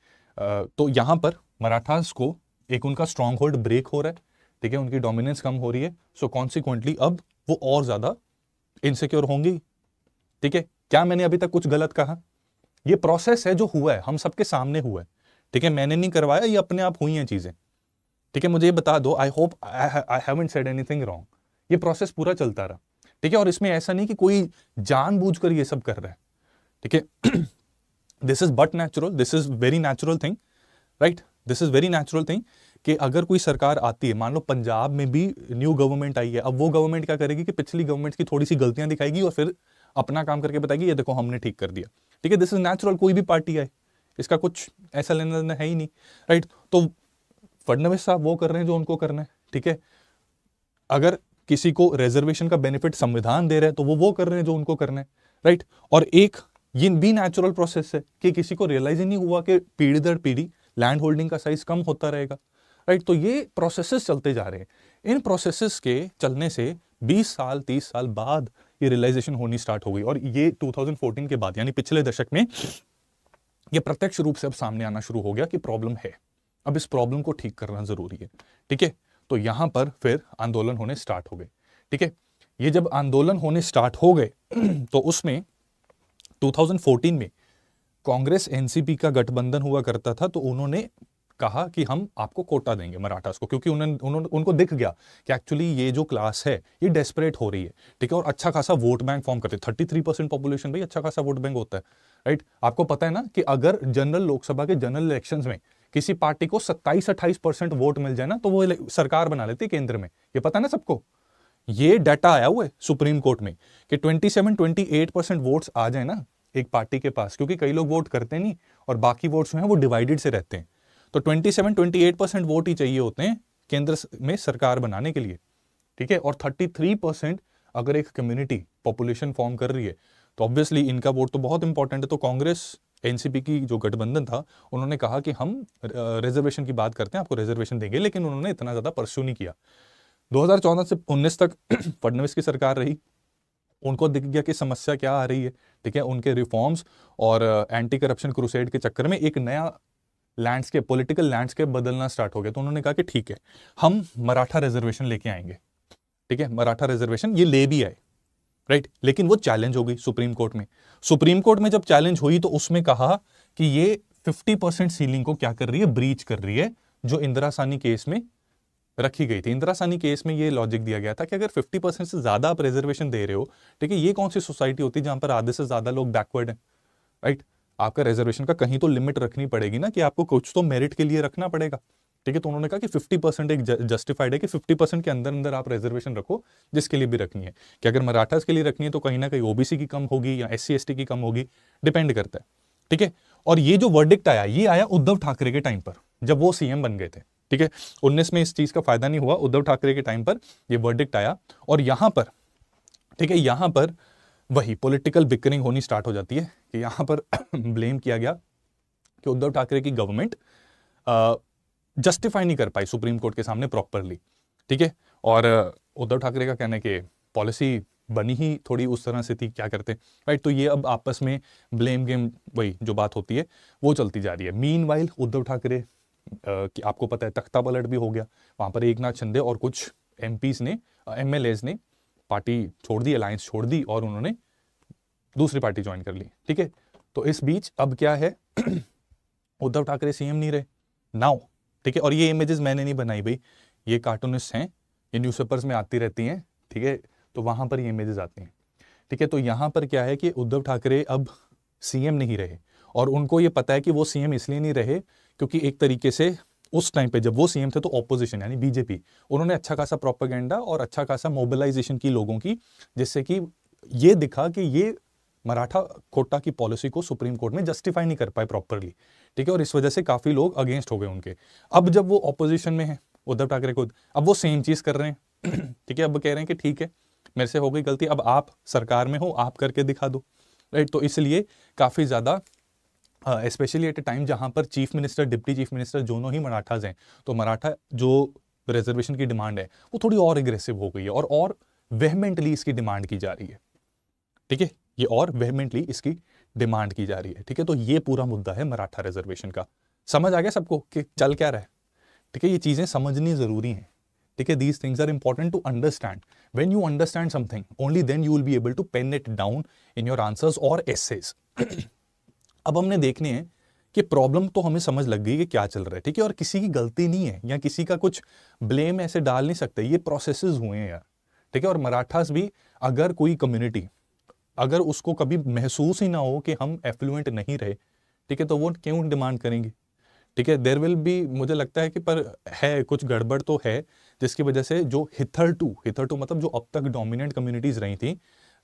तो यहाँ पर मराठास को एक उनका स्ट्रॉन्ग होल्ड ब्रेक हो रहा है ठीक है उनकी डोमिनेंस कम हो रही है सो so, कॉन्सिक्वेंटली अब वो और ज़्यादा इनसिक्योर होंगी ठीक है क्या मैंने अभी तक कुछ गलत कहा ये प्रोसेस है जो हुआ है हम सबके सामने हुआ है ठीक है मैंने नहीं करवाया ये अपने आप हुई हैं चीज़ें ठीक है मुझे ये बता दो I hope I haven't said anything wrong ये प्रोसेस पूरा चलता रहा ठीक है और इसमें ऐसा नहीं कि कोई जानबूझकर ये सब कर रहा है ठीक है this is but natural this is very natural thing right this is very natural thing कि अगर कोई सरकार आती है मान लो पंजाब में भी न्यू गवर्नमेंट आई है अब वो गवर्नमेंट क्या करेगी कि पिछली गवर्नमेंट की थोड़ी सी गलतियां दिखाएगी और फिर अपना काम करके बताएगी ये देखो हमने ठीक कर दिया ठीक है दिस इज नेचुरल कोई भी पार्टी आए इसका कुछ ऐसा लेना देना है ही नहीं राइट तो फडनवीस साहब वो कर रहे हैं जो उनको करना है ठीक है अगर किसी को रिजर्वेशन का बेनिफिट संविधान दे रहे हैं तो वो वो कर रहे हैं जो उनको करना है राइट और एक ये भी नेचुरल प्रोसेस है कि किसी को रियलाइज ही नहीं हुआ कि पीढ़ी दर पीढ़ी लैंड होल्डिंग का साइज कम होता रहेगा राइट तो ये प्रोसेसेस चलते जा रहे हैं इन प्रोसेसेस के चलने से 20 साल 30 साल बाद ये रियलाइजेशन होनी स्टार्ट हो गई और ये 2014 के बाद यानी पिछले दशक में ये प्रत्यक्ष रूप से अब सामने आना शुरू हो गया कि प्रॉब्लम है अब इस प्रॉब्लम को ठीक करना जरूरी है ठीक है तो यहां पर फिर आंदोलन होने स्टार्ट हो गए ठीक है ये जब आंदोलन होने स्टार्ट हो गए तो उसमें 2014 में कांग्रेस एनसीपी का गठबंधन हुआ करता था तो उन्होंने कहा कि हम आपको कोटा देंगे मराठास को क्योंकि उन्होंने उन्होंने उनको दिख गया कि एक्चुअली ये जो क्लास है ये डेस्परेट हो रही है ठीक है और अच्छा खासा वोट बैंक फॉर्म करते थर्टी थ्री परसेंट पॉपुलेशन भाई अच्छा खासा वोट बैंक होता है राइट आपको पता है ना कि अगर जनरल लोकसभा के जनरल इलेक्शन में किसी पार्टी को सत्ताईस अट्ठाईस परसेंट वोट मिल जाए ना तो वो सरकार बना लेती है केंद्र में ये पता है ना सबको ये डाटा आया हुआ है सुप्रीम कोर्ट में कि ट्वेंटी 28 परसेंट वोट आ जाए ना एक पार्टी के पास क्योंकि कई लोग वोट करते नहीं और बाकी वोट्स जो हैं वो डिवाइडेड से रहते हैं तो 27 28 परसेंट वोट ही चाहिए होते हैं केंद्र में सरकार बनाने के लिए ठीक है और 33 परसेंट अगर एक कम्युनिटी पॉपुलेशन फॉर्म कर रही है तो ऑब्वियसली इनका वोट तो बहुत इंपॉर्टेंट है तो कांग्रेस एनसीपी की जो गठबंधन था उन्होंने कहा कि हम रिजर्वेशन की बात करते हैं आपको रिजर्वेशन देंगे लेकिन उन्होंने इतना ज़्यादा परस्यू नहीं किया 2014 से 19 तक फडनवीस की सरकार रही उनको दिख गया कि समस्या क्या आ रही है ठीक है उनके रिफॉर्म्स और एंटी करप्शन क्रूसेड के चक्कर में एक नया लैंडस्केप पॉलिटिकल लैंडस्केप बदलना स्टार्ट हो गया तो उन्होंने कहा कि ठीक है हम मराठा रिजर्वेशन लेके आएंगे ठीक है मराठा रिजर्वेशन ये ले भी आए राइट लेकिन वो चैलेंज हो गई सुप्रीम कोर्ट में सुप्रीम कोर्ट में जब चैलेंज हुई तो उसमें कहा कि ये 50 परसेंट सीलिंग को क्या कर रही है ब्रीच कर रही है जो इंदिरा सानी केस में रखी गई थी इंदिरा सानी केस में ये लॉजिक दिया गया था कि अगर 50 परसेंट से ज़्यादा आप रिजर्वेशन दे रहे हो ठीक है ये कौन सी सोसाइटी होती है जहां पर आधे से ज़्यादा लोग बैकवर्ड है राइट आपका रिजर्वेशन का कहीं तो लिमिट रखनी पड़ेगी ना कि आपको कुछ तो मेरिट के लिए रखना पड़ेगा ठीक है तो उन्होंने कहा कि 50 परसेंट एक जस्टिफाइड है कि 50 परसेंट के अंदर अंदर आप रिजर्वेशन रखो जिसके लिए भी रखनी है कि अगर मराठास के लिए रखनी है तो कहीं ना कहीं ओबीसी की कम होगी या एस सी की कम होगी डिपेंड करता है ठीक है और ये जो वर्डिक्ट आया ये आया उद्धव ठाकरे के टाइम पर जब वो सीएम बन गए थे ठीक है उन्नीस में इस चीज़ का फायदा नहीं हुआ उद्धव ठाकरे के टाइम पर ये वर्डिक्ट आया और यहां पर ठीक है यहां पर वही पॉलिटिकल बिकरिंग होनी स्टार्ट हो जाती है कि यहाँ पर ब्लेम किया गया कि उद्धव ठाकरे की गवर्नमेंट जस्टिफाई नहीं कर पाई सुप्रीम कोर्ट के सामने प्रॉपरली ठीक है और उद्धव ठाकरे का कहना है कि पॉलिसी बनी ही थोड़ी उस तरह से थी क्या करते राइट तो ये अब आपस में ब्लेम गेम वही जो बात होती है वो चलती जा रही है मीन वाइल उद्धव ठाकरे कि आपको पता है तख्ता पलट भी हो गया वहाँ पर एक नाथ शिंदे और कुछ एम ने एम ने पार्टी छोड़ दी अलायंस छोड़ दी और उन्होंने दूसरी पार्टी ज्वाइन कर ली ठीक है तो इस बीच अब क्या है उद्धव ठाकरे सीएम नहीं रहे नाउ ठीक है और ये इमेजेस मैंने नहीं बनाई भाई ये कार्टूनिस्ट हैं ये न्यूज़पेपर्स में आती रहती हैं ठीक है थीके? तो वहाँ पर ये इमेजेस आती हैं ठीक है तो यहाँ पर क्या है कि उद्धव ठाकरे अब सीएम नहीं रहे और उनको ये पता है कि वो सीएम इसलिए नहीं रहे क्योंकि एक तरीके से उस टाइम पे जब वो सीएम थे तो ऑपोजिशन यानी बीजेपी उन्होंने अच्छा खासा प्रोपागेंडा और अच्छा खासा मोबिलाइजेशन की लोगों की जिससे कि ये दिखा कि ये मराठा कोटा की पॉलिसी को सुप्रीम कोर्ट में जस्टिफाई नहीं कर पाए प्रॉपरली ठीक है और इस वजह से काफ़ी लोग अगेंस्ट हो गए उनके अब जब वो ऑपोजिशन में है उद्धव ठाकरे खुद अब वो सेम चीज़ कर रहे हैं ठीक है अब कह रहे हैं कि ठीक है मेरे से हो गई गलती अब आप सरकार में हो आप करके दिखा दो राइट तो इसलिए काफ़ी ज़्यादा स्पेशली एट ए टाइम जहाँ पर chief minister deputy chief minister दोनों ही मराठाज हैं तो मराठा जो रिजर्वेशन की डिमांड है वो थोड़ी और एग्रेसिव हो गई है और और वेहमेंटली इसकी डिमांड की जा रही है ठीक है ये और वेहमेंटली इसकी डिमांड की जा रही है ठीक है तो ये पूरा मुद्दा है मराठा रिजर्वेशन का समझ आ गया सबको कि चल क्या रहा है ठीक है ये चीज़ें समझनी ज़रूरी हैं ठीक है these things are important to understand when you understand something only then you will be able to pen it down in your answers और एसेज अब हमने देखने हैं कि प्रॉब्लम तो हमें समझ लग गई कि क्या चल रहा है ठीक है और किसी की गलती नहीं है या किसी का कुछ ब्लेम ऐसे डाल नहीं सकते ये प्रोसेस हुए हैं यार ठीक है और मराठास भी अगर कोई कम्युनिटी अगर उसको कभी महसूस ही ना हो कि हम एफ्लुएंट नहीं रहे ठीक है तो वो क्यों डिमांड करेंगे ठीक है देर विल भी मुझे लगता है कि पर है कुछ गड़बड़ तो है जिसकी वजह से जो हिथर टू हिथर टू मतलब जो अब तक डोमिनेंट कम्युनिटीज़ रही थी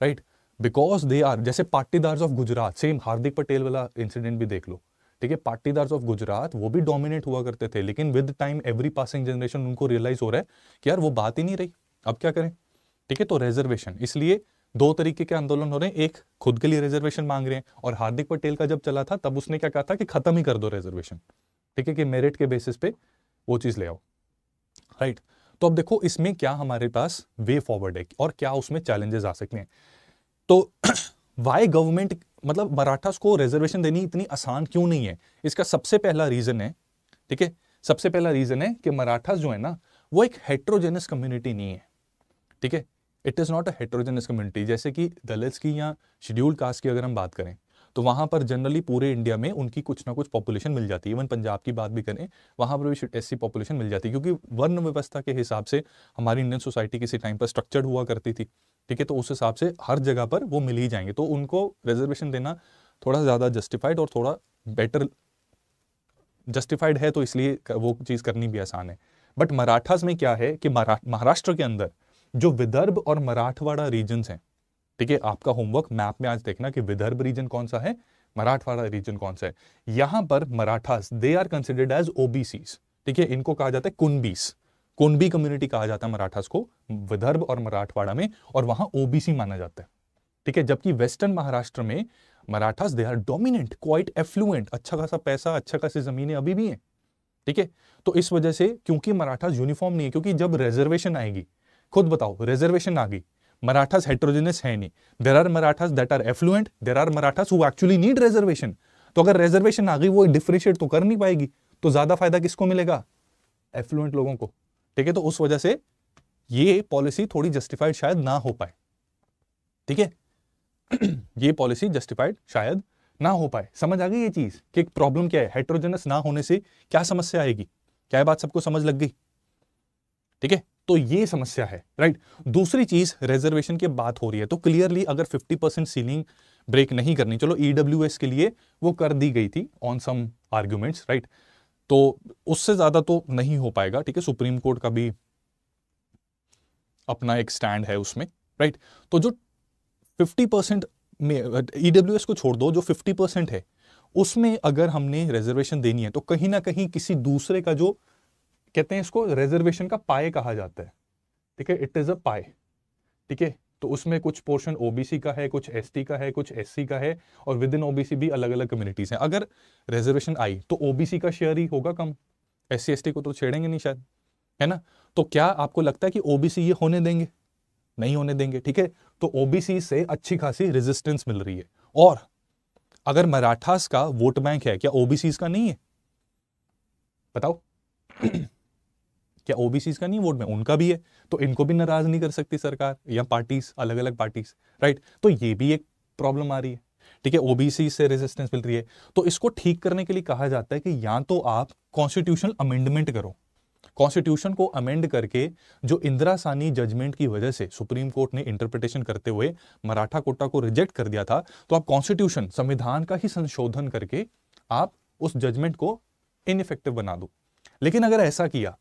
right right? Because they are जैसे पाटीदार्स ऑफ गुजरात सेम हार्दिक पटेल वाला इंसिडेंट भी देख लो ठीक है पाटीदार्स ऑफ गुजरात वो भी डोमिनेट हुआ करते थे लेकिन with time every passing generation उनको रियलाइज हो रहा है कि यार वो बात ही नहीं रही अब क्या करें ठीक है तो रिजर्वेशन इसलिए दो तरीके के आंदोलन हो रहे हैं एक खुद के लिए रिजर्वेशन मांग रहे हैं और हार्दिक पटेल का जब चला था तब उसने क्या कहा था कि खत्म ही कर दो रिजर्वेशन ठीक है कि मेरिट के बेसिस पे वो चीज़ ले आओ राइट तो अब देखो इसमें क्या हमारे पास वे फॉरवर्ड है और क्या उसमें चैलेंजेस आ सकते हैं तो वाई गवर्नमेंट मतलब मराठास को रिजर्वेशन देनी इतनी आसान क्यों नहीं है इसका सबसे पहला रीज़न है ठीक है सबसे पहला रीज़न है कि मराठास जो है ना वो एक हेट्रोजेनस कम्युनिटी नहीं है ठीक है it is not a heterogeneous community जैसे कि दलित की या शेड्यूल कास्ट की अगर हम बात करें तो वहां पर जनरली पूरे इंडिया में उनकी कुछ ना कुछ पॉपुलेशन मिल जाती है इवन पंजाब की बात भी करें वहां पर भी ऐसी पॉपुलेशन मिल जाती है क्योंकि वर्ण व्यवस्था के हिसाब से हमारी इंडियन सोसाइटी किसी टाइम पर स्ट्रक्चर्ड हुआ करती थी ठीक है तो उस हिसाब से हर जगह पर वो मिल ही जाएंगे तो उनको रिजर्वेशन देना थोड़ा ज़्यादा जस्टिफाइड और थोड़ा बेटर जस्टिफाइड है तो इसलिए वो चीज़ करनी भी आसान है बट मराठास में क्या है कि महाराष्ट्र के अंदर जो विदर्भ और मराठवाड़ा रीजन हैं ठीक है आपका होमवर्क मैप में आज देखना कि विदर्भ रीजन कौन सा है मराठवाड़ा रीजन कौन सा है यहां पर Marathas they are considered as OBC ठीक है इनको कहा जाता है कुनबीस कोनबी कम्युनिटी कहा जाता है मराठास को विदर्भ और मराठवाड़ा में और वहां ओबीसी माना जाता है ठीक है जबकि वेस्टर्न महाराष्ट्र में Marathas they are dominant quite affluent अच्छा खासा पैसा अच्छा खासी जमीनें अभी भी हैं ठीक है तो इस वजह से क्योंकि मराठास यूनिफॉर्म नहीं है क्योंकि जब रिजर्वेशन आएगी खुद बताओ रिजर्वेशन आ गई मराठास हेट्रोजेनस है नहीं there are Marathas that are affluent there are Marathas who actually need reservation तो अगर रिजर्वेशन आ गई वो डिफ्रेंशिएट तो कर नहीं पाएगी तो ज्यादा फायदा किसको मिलेगा एफ्लुएंट लोगों को ठीक है तो उस वजह से ये पॉलिसी थोड़ी जस्टिफाइड शायद ना हो पाए ठीक है ये पॉलिसी जस्टिफाइड शायद ना हो पाए समझ आ गई ये चीज कि एक प्रॉब्लम क्या है हेट्रोजेनस ना होने से क्या समस्या आएगी क्या बात सबको समझ लग गई ठीक है तो ये समस्या है राइट दूसरी चीज रिजर्वेशन की बात हो रही है तो क्लियरली अगर 50 परसेंट सीलिंग ब्रेक नहीं करनी चलो ईडब्ल्यू e के लिए वो कर दी गई थी ऑन सम आर्ग्यूमेंट्स राइट तो उससे ज़्यादा तो नहीं हो पाएगा ठीक है सुप्रीम कोर्ट का भी अपना एक स्टैंड है उसमें राइट तो जो 50 परसेंट में ईडब्ल्यू e को छोड़ दो जो 50 परसेंट है उसमें अगर हमने रिजर्वेशन देनी है तो कहीं ना कहीं किसी दूसरे का जो कहते हैं इसको रिजर्वेशन का पाए कहा जाता है ठीक है इट इज़ अ पाए ठीक है तो उसमें कुछ पोर्शन ओबीसी का है कुछ एसटी का है कुछ एससी का है और विद इन ओबीसी भी अलग अलग कम्युनिटीज़ हैं अगर रिजर्वेशन आई तो ओबीसी का शेयर ही होगा कम एस सी को तो छेड़ेंगे नहीं शायद है ना तो क्या आपको लगता है कि ओबीसी ये होने देंगे नहीं होने देंगे ठीक है तो ओबीसी से अच्छी खासी रेजिस्टेंस मिल रही है और अगर मराठास का वोट बैंक है क्या ओबीसी का नहीं है बताओ क्या ओबीसी का नहीं वोट में उनका भी है तो इनको भी नाराज नहीं कर सकती सरकार या पार्टीज अलग अलग पार्टीज राइट तो ये भी एक प्रॉब्लम आ रही है ठीक है ओबीसी से रेजिस्टेंस मिल रही है तो इसको ठीक करने के लिए कहा जाता है कि या तो आप कॉन्स्टिट्यूशनल अमेंडमेंट करो कॉन्स्टिट्यूशन को अमेंड करके जो इंदिरा सानी जजमेंट की वजह से सुप्रीम कोर्ट ने इंटरप्रिटेशन करते हुए मराठा कोटा को रिजेक्ट कर दिया था तो आप कॉन्स्टिट्यूशन संविधान का ही संशोधन करके आप उस जजमेंट को इनइफेक्टिव बना दो लेकिन अगर ऐसा किया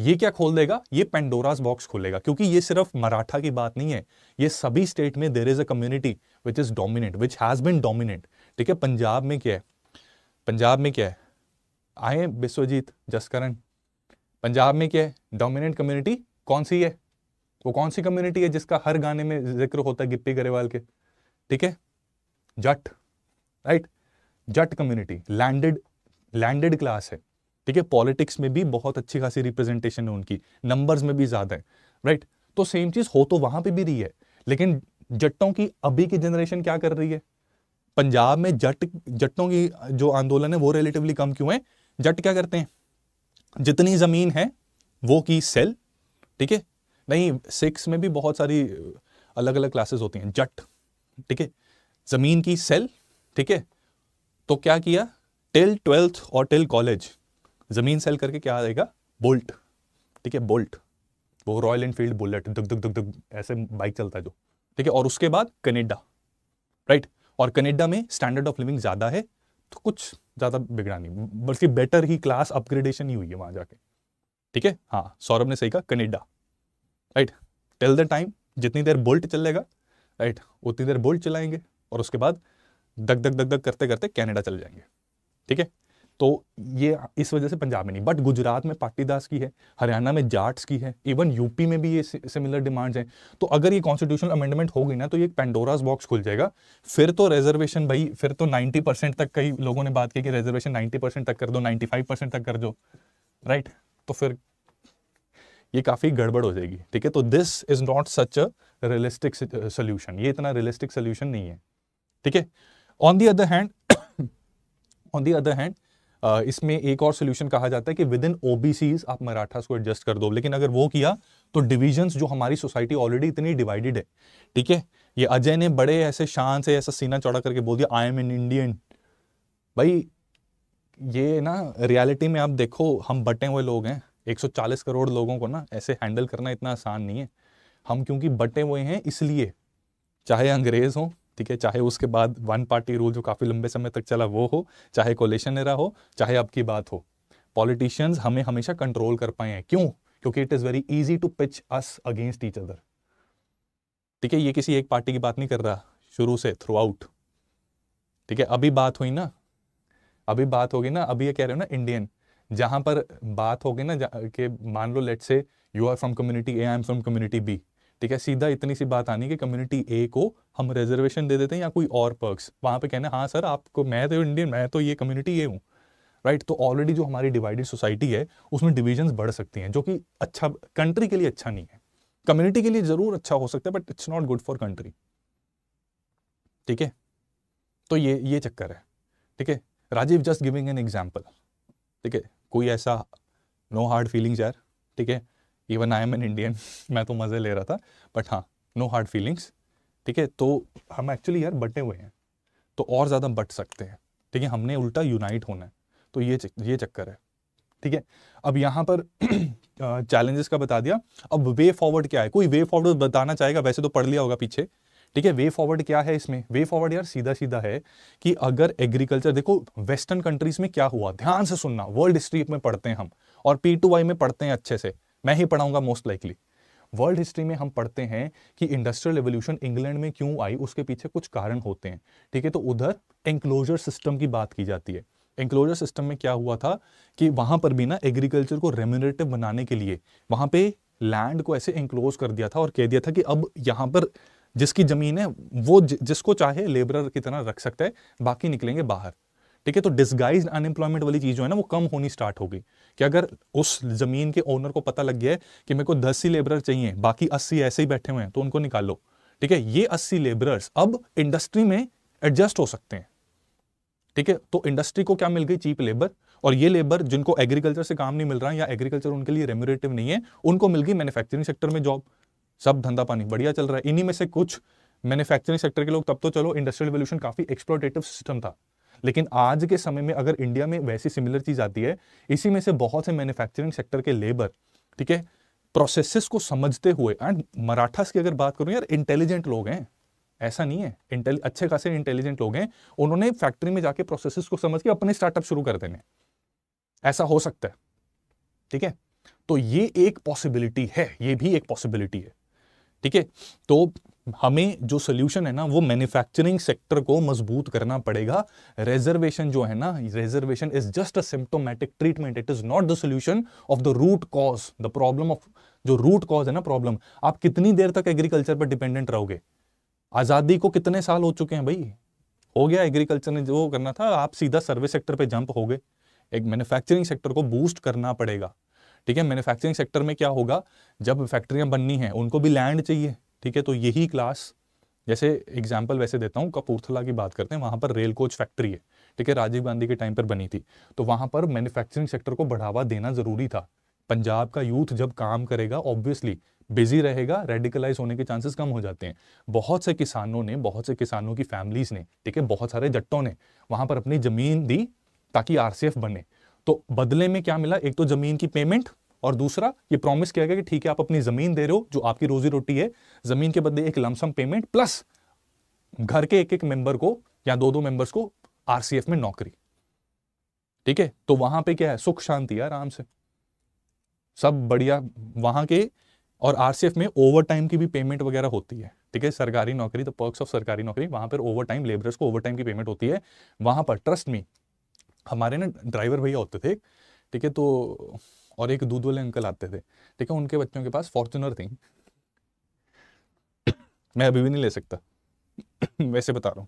ये क्या खोल देगा ये पेंडोराज बॉक्स खोलेगा क्योंकि ये सिर्फ मराठा की बात नहीं है ये सभी स्टेट में there is a community which is dominant which has been dominant ठीक है पंजाब में क्या है पंजाब में क्या है आए विश्वजीत जसकरण पंजाब में क्या है डोमिनेंट कम्युनिटी कौन सी है वो कौन सी कम्युनिटी है जिसका हर गाने में जिक्र होता है गिप्पी गरेवाल के ठीक है Jat right Jat community landed landed class है ठीक है पॉलिटिक्स में भी बहुत अच्छी खासी रिप्रेजेंटेशन है उनकी नंबर्स में भी ज्यादा है राइट तो सेम चीज हो तो वहां पे भी रही है लेकिन जट्टों की अभी की जनरेशन क्या कर रही है पंजाब में जट जट्टों की जो आंदोलन है वो रिलेटिवली कम क्यों है जट क्या करते हैं जितनी जमीन है वो की सेल ठीक है नहीं सिक्स में भी बहुत सारी अलग अलग क्लासेस होती हैं जट ठीक है जमीन की सेल ठीक है तो क्या किया टिल ट्वेल्थ और टिल कॉलेज ज़मीन सेल करके क्या आएगा बोल्ट ठीक है बोल्ट वो रॉयल एनफील्ड बुलेट धुक धुक धुक धुक ऐसे बाइक चलता है जो ठीक है और उसके बाद कनेडा राइट और कनेडा में स्टैंडर्ड ऑफ लिविंग ज़्यादा है तो कुछ ज़्यादा बिगड़ा नहीं बल्कि बेटर ही क्लास अपग्रेडेशन ही हुई है वहां जाके ठीक है हाँ सौरभ ने सही कहा Canada right tell the time जितनी देर बोल्ट चलेगा राइट उतनी देर बोल्ट चलाएंगे और उसके बाद धक धक धक धक करते करते कैनेडा चले जाएंगे ठीक है तो ये इस वजह से पंजाब में नहीं बट गुजरात में पाटीदास की है हरियाणा में जाट्स की है इवन यूपी में भी ये सिमिलर डिमांड्स हैं तो अगर ये कॉन्स्टिट्यूशनल अमेंडमेंट हो गई ना तो ये पेंडोराज बॉक्स खुल जाएगा फिर तो रिजर्वेशन भाई फिर तो 90 परसेंट तक कई लोगों ने बात की कि रिजर्वेशन 90 परसेंट तक कर दो 95 परसेंट तक कर दो राइट तो फिर ये काफ़ी गड़बड़ हो जाएगी ठीक है तो this is not such a realistic solution ये इतना रियलिस्टिक सोल्यूशन नहीं है ठीक है on the other hand on the other hand इसमें एक और सोल्यूशन कहा जाता है कि विद इन ओबीसीज आप मराठास को एडजस्ट कर दो लेकिन अगर वो किया तो डिविजन्स जो हमारी सोसाइटी ऑलरेडी इतनी डिवाइडेड है ठीक है ये अजय ने बड़े ऐसे शान से ऐसा सीना चौड़ा करके बोल दिया आई एम एन इंडियन भाई ये ना रियलिटी में आप देखो हम बटे हुए लोग हैं 140 करोड़ लोगों को ना ऐसे हैंडल करना इतना आसान नहीं है हम क्योंकि बटे हुए हैं इसलिए चाहे अंग्रेज़ हों ठीक है चाहे उसके बाद वन पार्टी रूल जो काफ़ी लंबे समय तक चला वो हो चाहे कोलेशन एरा हो चाहे अब की बात हो पॉलिटिशियंस हमें हमेशा कंट्रोल कर पाए हैं क्यों क्योंकि it is very easy to pitch us against each other ठीक है ये किसी एक पार्टी की बात नहीं कर रहा शुरू से थ्रू आउट ठीक है अभी बात हुई ना अभी बात होगी ना अभी ये कह रहे हो ना इंडियन जहां पर बात होगी ना कि मान लो let say you are from community A I am from community B ठीक है सीधा इतनी सी बात आनी कि कम्युनिटी ए को हम रिजर्वेशन दे देते हैं या कोई और पर्क्स वहाँ पे कहना हाँ सर आपको मैं तो इंडियन मैं तो ये कम्युनिटी ए हूँ राइट तो ऑलरेडी जो हमारी डिवाइडेड सोसाइटी है उसमें डिविजन्स बढ़ सकती हैं जो कि अच्छा कंट्री के लिए अच्छा नहीं है कम्युनिटी के लिए ज़रूर अच्छा हो सकता है but it's not good for country ठीक है तो ये ये चक्कर है ठीक है Rajiv just giving an example ठीक है कोई ऐसा नो हार्ड फीलिंग्स यार ठीक है even I am an Indian मैं तो मज़े ले रहा था बट हाँ नो हार्ड फीलिंग्स ठीक है तो हम एक्चुअली यार बटे हुए हैं तो और ज़्यादा बट सकते हैं ठीक है हमने उल्टा यूनाइट होना है तो ये ये चक्कर है ठीक है अब यहाँ पर चैलेंजेस का बता दिया अब वे फॉरवर्ड क्या है कोई वे फॉरवर्ड बताना चाहेगा वैसे तो पढ़ लिया होगा पीछे ठीक है वे फॉरवर्ड क्या है इसमें वे फॉरवर्ड यार सीधा सीधा है कि अगर एग्रीकल्चर देखो वेस्टर्न कंट्रीज में क्या हुआ ध्यान से सुनना वर्ल्ड हिस्ट्री में पढ़ते हैं हम और पी टू वाई में पढ़ते हैं अच्छे से मैं ही पढ़ाऊंगा मोस्ट लाइकली वर्ल्ड हिस्ट्री में हम पढ़ते हैं कि इंडस्ट्रियल रेवोल्यूशन इंग्लैंड में क्यों आई उसके पीछे कुछ कारण होते हैं ठीक है तो उधर एंक्लोजर सिस्टम की बात की जाती है एंक्लोजर सिस्टम में क्या हुआ था कि वहां पर भी ना एग्रीकल्चर को रेम्यूनरेटिव बनाने के लिए वहां पे लैंड को ऐसे एंक्लोज कर दिया था और कह दिया था कि अब यहाँ पर जिसकी ज़मीन है वो जिसको चाहे लेबरर की तरह रख सकता है बाकी निकलेंगे बाहर ठीक है तो डिस्गाइज अनएम्प्लॉयमेंट वाली चीज़ जो है ना वो कम होनी स्टार्ट होगी कि अगर उस ज़मीन के ओनर को पता लग गया है कि मेरे को दस ही लेबर चाहिए बाकी अस्सी ऐसे ही बैठे हुए हैं तो उनको निकालो ठीक है ये अस्सी लेबरर्स अब इंडस्ट्री में एडजस्ट हो सकते हैं ठीक है तो इंडस्ट्री को क्या मिल गई चीप लेबर और ये लेबर जिनको एग्रीकल्चर से काम नहीं मिल रहा है या एग्रीकल्चर उनके लिए रेम्यूरेटिव नहीं है उनको मिल गई मैन्युफैक्चरिंग सेक्टर में जॉब सब धंधा पानी बढ़िया चल रहा है इन्हीं में से कुछ मैन्युफैक्चरिंग सेक्टर के लोग तब तो चलो इंडस्ट्रियल रेवल्यूशन काफी एक्सप्लोटेटिव सिस्टम था लेकिन आज के समय में अगर इंडिया में वैसी सिमिलर चीज़ आती है इसी में से बहुत से मैन्युफैक्चरिंग सेक्टर के लेबर ठीक है प्रोसेसेस को समझते हुए एंड मराठास की अगर बात करूं यार इंटेलिजेंट लोग हैं ऐसा नहीं है इंटेल अच्छे खासे इंटेलिजेंट लोग हैं उन्होंने फैक्ट्री में जाके प्रोसेसेस को समझ के अपने स्टार्टअप शुरू कर देने ऐसा हो सकता है ठीक है तो ये एक पॉसिबिलिटी है ये भी एक पॉसिबिलिटी है ठीक है तो हमें जो सोल्यूशन है ना वो मैन्युफैक्चरिंग सेक्टर को मजबूत करना पड़ेगा रिजर्वेशन जो है ना reservation is just a symptomatic treatment it is not the solution of the root cause the problem of जो रूट कॉज है ना प्रॉब्लम आप कितनी देर तक एग्रीकल्चर पर डिपेंडेंट रहोगे आज़ादी को कितने साल हो चुके हैं भाई हो गया एग्रीकल्चर ने जो करना था आप सीधा सर्विस सेक्टर पर जंप हो गए एक मैन्युफैक्चरिंग सेक्टर को बूस्ट करना पड़ेगा ठीक है मैन्युफैक्चरिंग सेक्टर में क्या होगा जब फैक्ट्रियां बननी है उनको भी लैंड चाहिए ठीक है तो यही क्लास जैसे एग्जाम्पल वैसे देता हूँ कपूरथला की बात करते हैं वहाँ पर रेल कोच फैक्ट्री है ठीक है राजीव गांधी के टाइम पर बनी थी तो वहाँ पर मैन्युफैक्चरिंग सेक्टर को बढ़ावा देना ज़रूरी था पंजाब का यूथ जब काम करेगा ऑब्वियसली बिजी रहेगा रेडिकलाइज होने के चांसेस कम हो जाते हैं बहुत से किसानों ने बहुत से किसानों की फैमिलीज ने ठीक है बहुत सारे जट्टों ने वहाँ पर अपनी ज़मीन दी ताकि आरसीएफ बने तो बदले में क्या मिला एक तो ज़मीन की पेमेंट और दूसरा ये प्रॉमिस किया गया कि ठीक है आप अपनी ज़मीन दे रहे हो जो आपकी रोजी रोटी है ज़मीन के बदले एक लमसम पेमेंट प्लस घर के एक एक मेंबर को या दो दो मेंबर्स को आरसीएफ में नौकरी ठीक है तो वहां पे क्या है सुख शांति है आराम से सब बढ़िया वहां के और आरसीएफ में ओवर टाइम की भी पेमेंट वगैरह होती है ठीक है सरकारी नौकरी तो पर्क्स ऑफ सरकारी नौकरी वहां पर ओवर टाइम लेबरर्स को ओवर टाइम की पेमेंट होती है वहां पर ट्रस्ट में हमारे ना ड्राइवर भैया होते थे ठीक है तो और एक दूध वाले अंकल आते थे ठीक है उनके बच्चों के पास फॉर्चुनर थी मैं अभी भी नहीं ले सकता वैसे बता रहा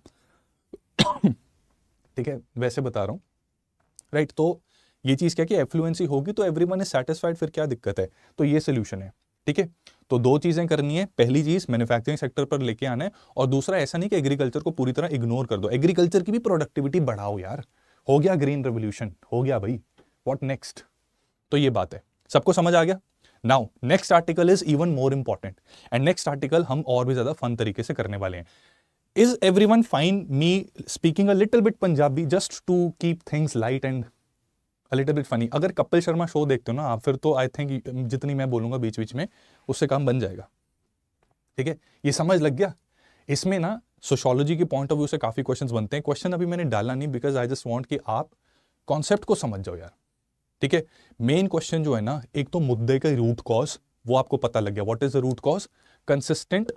हूँ ठीक है वैसे बता रहा हूँ राइट तो ये चीज़ क्या कि एफ्लुएंसी होगी तो एवरी वन इज सेटिस्फाइड फिर क्या दिक्कत है तो ये सोल्यूशन है ठीक है तो दो चीज़ें करनी है पहली चीज़ मैन्युफैक्चरिंग सेक्टर पर लेके आना है और दूसरा ऐसा नहीं कि एग्रीकल्चर को पूरी तरह इग्नोर कर दो एग्रीकल्चर की भी प्रोडक्टिविटी बढ़ाओ यार हो गया ग्रीन रेवोल्यूशन हो गया भाई वॉट नेक्स्ट तो ये बात है सबको समझ आ गया now next article is even more important and next article हम और भी ज्यादा फन तरीके से करने वाले हैं is everyone fine me speaking a little bit Punjabi just to keep things light and a little bit funny अगर कपिल शर्मा शो देखते हो ना आप फिर तो आई थिंक जितनी मैं बोलूंगा बीच बीच में उससे काम बन जाएगा ठीक है ये समझ लग गया इसमें ना सोशोलॉजी के पॉइंट ऑफ व्यू से काफ़ी क्वेश्चंस बनते हैं क्वेश्चन अभी मैंने डाला नहीं बिकॉज आई जस्ट वांट कि आप कॉन्सेप्ट को समझ जाओ यार ठीक है मेन क्वेश्चन जो है ना एक तो मुद्दे का रूट कॉज वो आपको पता लग गया what is the root cause consistent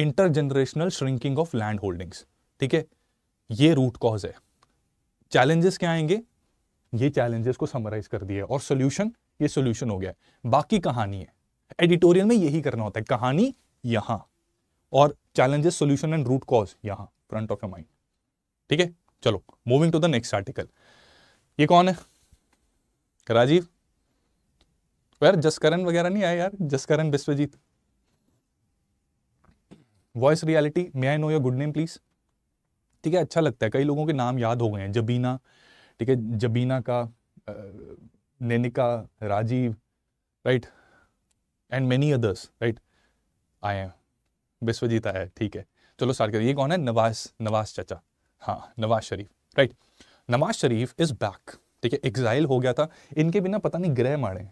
intergenerational shrinking of land holdings ठीक है ये रूट कॉज है चैलेंजेस क्या आएंगे ये चैलेंजेस को समराइज कर दिया और सोल्यूशन ये सोल्यूशन हो गया है बाकी कहानी है एडिटोरियल में यही करना होता है कहानी यहां और challenges solution and root cause यहां फ्रंट ऑफ योर माइंड ठीक है चलो moving to the next article ये कौन है राजीव यार जसकरण वगैरह नहीं आया यार जसकरण विश्वजीत वॉइस रियलिटी may I know your good name please ठीक है अच्छा लगता है कई लोगों के नाम याद हो गए हैं जबीना ठीक है जबीना का Nainika Rajiv right and many others right आए हैं विश्वजीत आया ठीक है चलो सार ये कौन है नवाज नवाज चाचा हाँ Nawaz Sharif right Nawaz Sharif is back ठीक है एग्जाइल हो गया था इनके बिना पता नहीं ग्रह मारे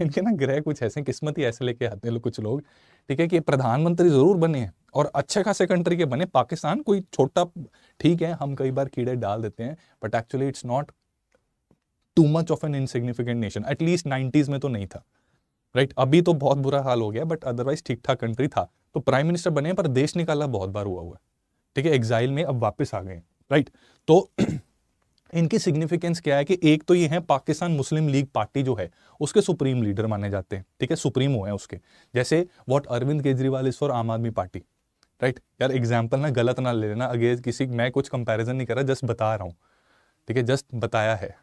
इनके ना ग्रह कुछ ऐसे किस्मत ही ऐसे लेके आते हैं लो कुछ लोग ठीक है कि प्रधानमंत्री जरूर बने हैं और अच्छे खासे कंट्री के बने पाकिस्तान कोई छोटा ठीक है हम कई बार कीड़े डाल देते हैं but actually it's not too much of an insignificant nation at least nineties में तो नहीं था राइट right? अभी तो बहुत बुरा हाल हो गया बट अदरवाइज ठीक ठाक कंट्री था तो प्राइम मिनिस्टर बने पर देश निकाला बहुत बार हुआ हुआ ठीक है एग्जाइल में अब वापस आ गए राइट right? तो इनकी सिग्निफिकेंस क्या है कि एक तो ये है पाकिस्तान मुस्लिम लीग पार्टी जो है उसके सुप्रीम लीडर माने जाते हैं ठीक है सुप्रीम हो है उसके जैसे what Arvind Kejriwal is for Aam Aadmi party right यार एग्जाम्पल ना गलत ना ले लेना अगेज किसी मैं कुछ कंपैरिजन नहीं कर रहा जस्ट बता रहा हूँ ठीक है जस्ट बताया है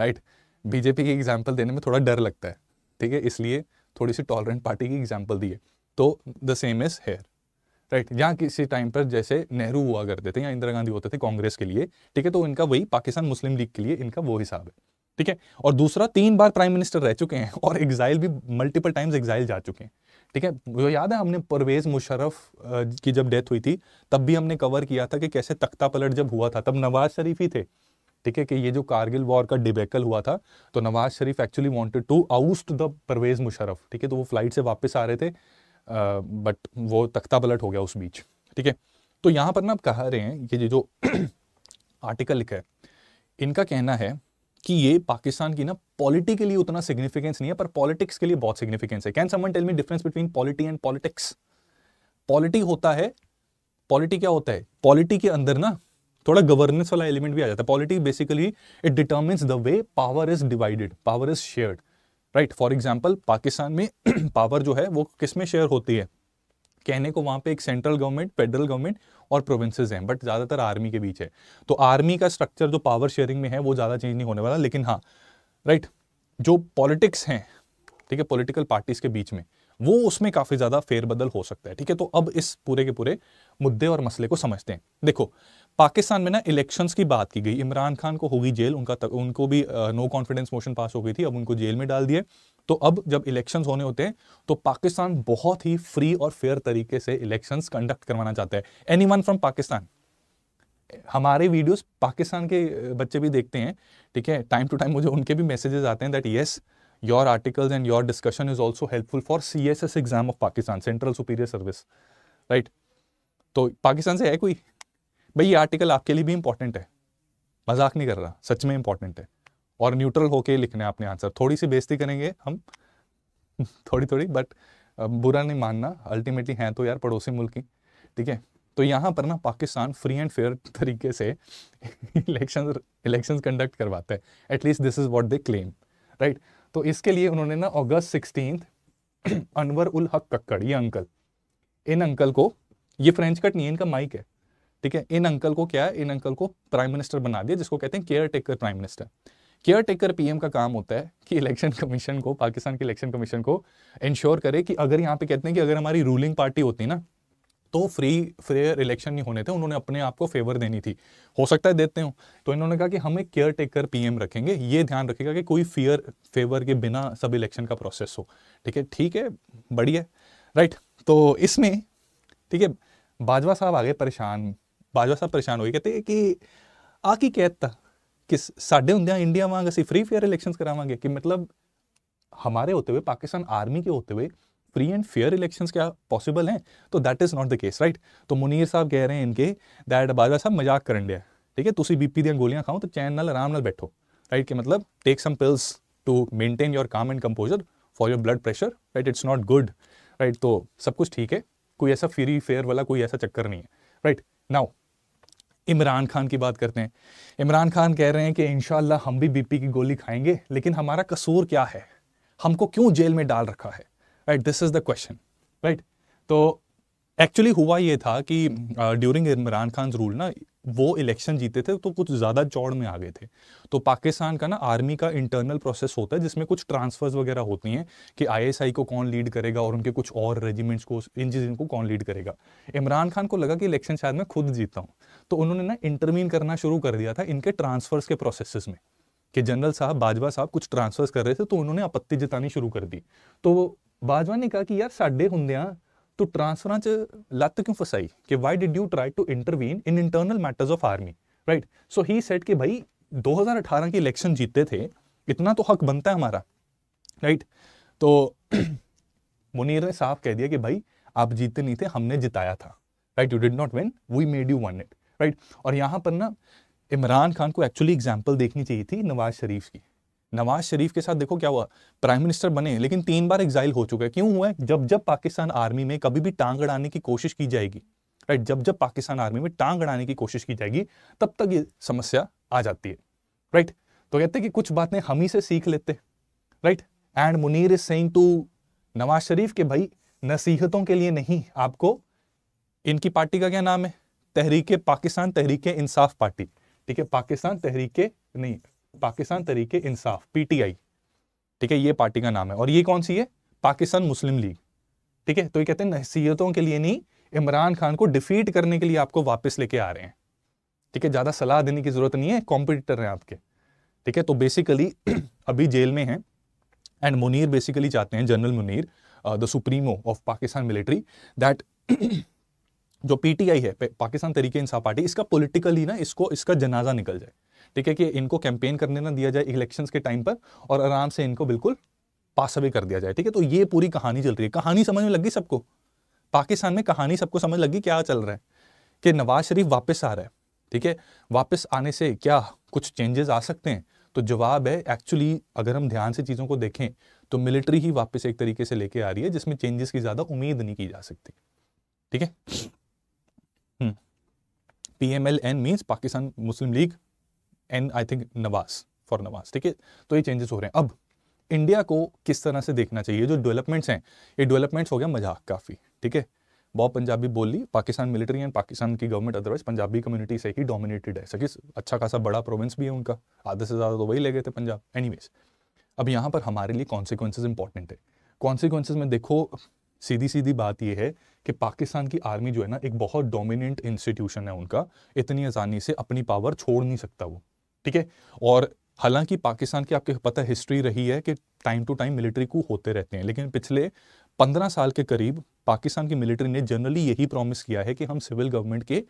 राइट बीजेपी की एग्जाम्पल देने में थोड़ा डर लगता है ठीक है इसलिए थोड़ी सी टॉलरेंट पार्टी की एग्जाम्पल दी है तो the same is here right right. यहाँ किसी टाइम पर जैसे नेहरू हुआ करते थे या इंदिरा गांधी होते थे कांग्रेस के लिए ठीक है तो इनका वही पाकिस्तान मुस्लिम लीग के लिए इनका वो हिसाब है ठीक है और दूसरा तीन बार प्राइम मिनिस्टर रह चुके हैं और एग्जाइल भी मल्टीपल टाइम्स एग्जाइल जा चुके हैं ठीक है वो याद है हमने परवेज मुशरफ की जब डेथ हुई थी तब भी हमने कवर किया था कि कैसे तख्ता पलट जब हुआ था तब नवाज शरीफ ही थे ठीक है कि ये जो कारगिल वॉर का डिबेकल हुआ था तो Nawaz Sharif actually wanted to oust the Pervez Musharraf ठीक है तो वो फ्लाइट से वापस आ रहे थे बट वो तख्ता पलट हो गया उस बीच ठीक है तो यहाँ पर ना आप कह रहे हैं कि जो आर्टिकल लिखा है इनका कहना है कि ये पाकिस्तान की ना पॉलिटी के लिए उतना सिग्निफिकेंस नहीं है पर पॉलिटिक्स के लिए बहुत सिग्निफिकेंस है can someone tell me difference between polity and politics polity होता है पॉलिटी क्या होता है पॉलिटी के अंदर ना थोड़ा गवर्नेंस वाला एलिमेंट भी आ जाता है polity basically it determines the way power is divided power is shared right for example Pakistan में पावर जो है वो किस में शेयर होती है कहने को वहाँ पे एक सेंट्रल गवर्नमेंट फेडरल गवर्नमेंट और प्रोविंसेस हैं बट ज़्यादातर आर्मी के बीच है तो आर्मी का स्ट्रक्चर जो पावर शेयरिंग में है वो ज़्यादा चेंज नहीं होने वाला लेकिन हाँ राइट जो पॉलिटिक्स हैं ठीक है पॉलिटिकल पार्टीज़ के बीच में वो उसमें काफ़ी ज़्यादा फेरबदल हो सकता है ठीक है तो अब इस पूरे के पूरे मुद्दे और मसले को समझते हैं देखो पाकिस्तान में ना इलेक्शंस की बात की गई इमरान खान को होगी जेल उनका तक, उनको भी नो कॉन्फिडेंस मोशन पास हो गई थी अब उनको जेल में डाल दिए तो अब जब इलेक्शन होने होते हैं तो पाकिस्तान बहुत ही फ्री और फेयर तरीके से इलेक्शन कंडक्ट करवाना चाहता है एनी फ्रॉम पाकिस्तान हमारे वीडियोस पाकिस्तान के बच्चे भी देखते हैं ठीक है टाइम टू टाइम मुझे उनके भी मैसेजेस आते हैं that yes your articles and your discussion is also helpful for C exam of Pakistan central superior service right तो पाकिस्तान से है कोई भाई ये आर्टिकल आपके लिए भी इंपॉर्टेंट है मजाक नहीं कर रहा सच में इंपॉर्टेंट है और न्यूट्रल होके लिखना है अपने आंसर थोड़ी सी बेजती करेंगे हम थोड़ी थोड़ी बट बुरा नहीं मानना अल्टीमेटली हैं तो यार पड़ोसी मुल्क की ठीक है तो यहाँ पर ना पाकिस्तान फ्री एंड फेयर तरीके से इलेक्शन इलेक्शन कंडक्ट करवाते हैं at least this is what they claim right तो इसके लिए उन्होंने ना अगस्त सिक्सटीन अनवर उल हक कक्कड़ ये अंकल इन अंकल को ये फ्रेंच कट नहीं है इनका माइक है ठीक है इन अंकल को क्या है इन अंकल को प्राइम मिनिस्टर बना दिया जिसको कहते हैं caretaker prime minister caretaker PM का काम होता है कि इलेक्शन कमीशन को पाकिस्तान के इलेक्शन कमीशन को इंश्योर करे कि अगर यहाँ पे कहते हैं कि अगर हमारी रूलिंग पार्टी होती ना तो फ्री फेयर इलेक्शन नहीं होने थे उन्होंने अपने आप को फेवर देनी थी हो सकता है देते हो तो इन्होंने कहा कि हम एक केयर टेकर पीएम रखेंगे ये ध्यान रखेगा कि कोई फेयर फेवर के बिना सब इलेक्शन का प्रोसेस हो ठीक है ठीक है बढ़िया राइट तो इसमें ठीक है बाजवा साहब आगे परेशान ਬਾਜਵਾ ਸਾਹਿਬ ਪਰੇਸ਼ਾਨ ਹੋਏ कहते ਕਿ ਆ ਕੀ ਕਹਿਤਾ कि साढ़े होंद्या इंडिया वांग असं फ्री फेयर इलेक्शन करावे कि मतलब हमारे होते हुए पाकिस्तान आर्मी के होते हुए फ्री एंड फेयर इलेक्शन क्या पॉसिबल हैं तो that is not the case right तो मुनीर साहब कह रहे हैं इनके दैट बाजवा साहब मजाक कर दिया ठीक है तुम बीपी दिन गोलियां खाओ तो चैन नाल आराम बैठो राइट के मतलब take some pills to maintain your calm and composure for your blood pressure right it's not good right तो सब कुछ ठीक है कोई ऐसा फ्री फेयर वाला कोई ऐसा चक्कर नहीं है राइट नाउ इमरान खान की बात करते हैं इमरान खान कह रहे हैं कि इन हम भी बीपी की गोली खाएंगे लेकिन हमारा कसूर क्या है हमको क्यों जेल में डाल रखा है right this is the question right तो एक्चुअली हुआ ये था कि during uh, Imran Khan rule ना वो इलेक्शन जीते थे तो कुछ ज़्यादा चौड़ में आ गए थे तो पाकिस्तान का ना आर्मी का इंटरनल प्रोसेस होता है जिसमें कुछ ट्रांसफर्स वगैरह होती हैं कि आईएसआई को कौन लीड करेगा और उनके कुछ और रेजिमेंट्स को इन चीज़ों को कौन लीड करेगा इमरान खान को लगा कि इलेक्शन शायद मैं खुद जीता हूँ तो उन्होंने ना इंटरमीन करना शुरू कर दिया था इनके ट्रांसफर्स के प्रोसेस में कि जनरल साहब बाजवा साहब कुछ ट्रांसफर्स कर रहे थे तो उन्होंने आपत्ति जतानी शुरू कर दी तो बाजवा ने कहा कि यार साढ़े होंदिया तो ट्रांसफर च लत क्यों फसाई कि why did you try to intervene in internal matters of army right so he said कि भाई 2018 की इलेक्शन जीते थे इतना तो हक बनता है हमारा राइट तो मुनीर ने साफ कह दिया कि भाई आप जीते नहीं थे हमने जिताया था right you did not win we made you won it right और यहाँ पर ना इमरान खान को एक्चुअली एग्जाम्पल देखनी चाहिए थी नवाज शरीफ की नवाज शरीफ के साथ देखो क्या हुआ प्राइम मिनिस्टर बने लेकिन तीन बार एग्जाइल हो चुका है क्यों हुआ है जब जब पाकिस्तान आर्मी में कभी भी टांग अड़ाने की कोशिश की जाएगी राइट जब जब पाकिस्तान आर्मी में टांग अड़ाने की कोशिश की जाएगी तब तक ये समस्या आ जाती है राइट तो कहते हैं कि कुछ बातें हम ही से सीख लेते right and Munir is saying to Nawaz Sharif के भाई नसीहतों के लिए नहीं आपको इनकी पार्टी का क्या नाम है तहरीके पाकिस्तान तहरीके इंसाफ पार्टी ठीक है पाकिस्तान तहरीके नहीं पाकिस्तान तरीके इंसाफ पीटीआई ठीक है ये पार्टी का नाम है और ये कौन सी है पाकिस्तान मुस्लिम लीग ठीक है तो ये कहते हैं नसीहतों के लिए नहीं इमरान खान को डिफीट करने के लिए आपको वापस लेके आ रहे हैं ठीक है ज़्यादा सलाह देने की ज़रूरत नहीं है कॉम्पिटिटर हैं आपके ठीक है तो बेसिकली अभी जेल में है एंड मुनीर बेसिकली चाहते हैं general Munir the supremo of Pakistan military that जो पीटीआई है पाकिस्तान तरीके इंसाफ पार्टी इसका पॉलिटिकली ना इसको इसका जनाजा निकल जाए ठीक है कि इनको कैंपेन करने ना दिया जाए इलेक्शंस के टाइम पर और आराम से इनको बिल्कुल पास अवे कर दिया जाए ठीक है तो ये पूरी कहानी चल रही है कहानी समझ में लगी सबको पाकिस्तान में कहानी सबको समझ लगी क्या चल रहा है कि नवाज शरीफ वापस आ रहा है ठीक है वापस आने से क्या कुछ चेंजेस आ सकते हैं तो जवाब है एक्चुअली अगर हम ध्यान से चीज़ों को देखें तो मिलिट्री ही वापस एक तरीके से लेके आ रही है जिसमें चेंजेस की ज़्यादा उम्मीद नहीं की जा सकती ठीक है P M L N mean Pakistan Muslim League and I think Nawaz for Nawaz ठीक है तो ये चेंजेस हो रहे हैं अब इंडिया को किस तरह से देखना चाहिए जो डेवलपमेंट्स हैं ये डेवलपमेंट्स हो गया मजाक काफ़ी ठीक है बहुत पंजाबी बोल ली पाकिस्तान मिलिट्री एंड पाकिस्तान की गवर्नमेंट अदरवाइज पंजाबी कम्युनिटी से ही डोमिनेटेड है सके अच्छा खासा बड़ा प्रोविंस भी है उनका आधे से ज़्यादा तो वही ले गए थे पंजाब एनी अब यहाँ पर हमारे लिए कॉन्सिक्वेंसेज इंपॉर्टेंट है कॉन्सिक्वेंसेज में देखो सीधी सीधी बात यह है कि पाकिस्तान की आर्मी जो है ना एक बहुत डोमिनेंट इंस्टीट्यूशन है उनका इतनी आसानी से अपनी पावर छोड़ नहीं सकता वो ठीक है और हालांकि पाकिस्तान की आपके पता है हिस्ट्री रही है कि टाइम टू टाइम मिलिट्री को होते रहते हैं लेकिन पिछले पंद्रह साल के करीब पाकिस्तान की मिलिट्री ने जनरली यही प्रॉमिस किया है कि हम सिविल गवर्नमेंट के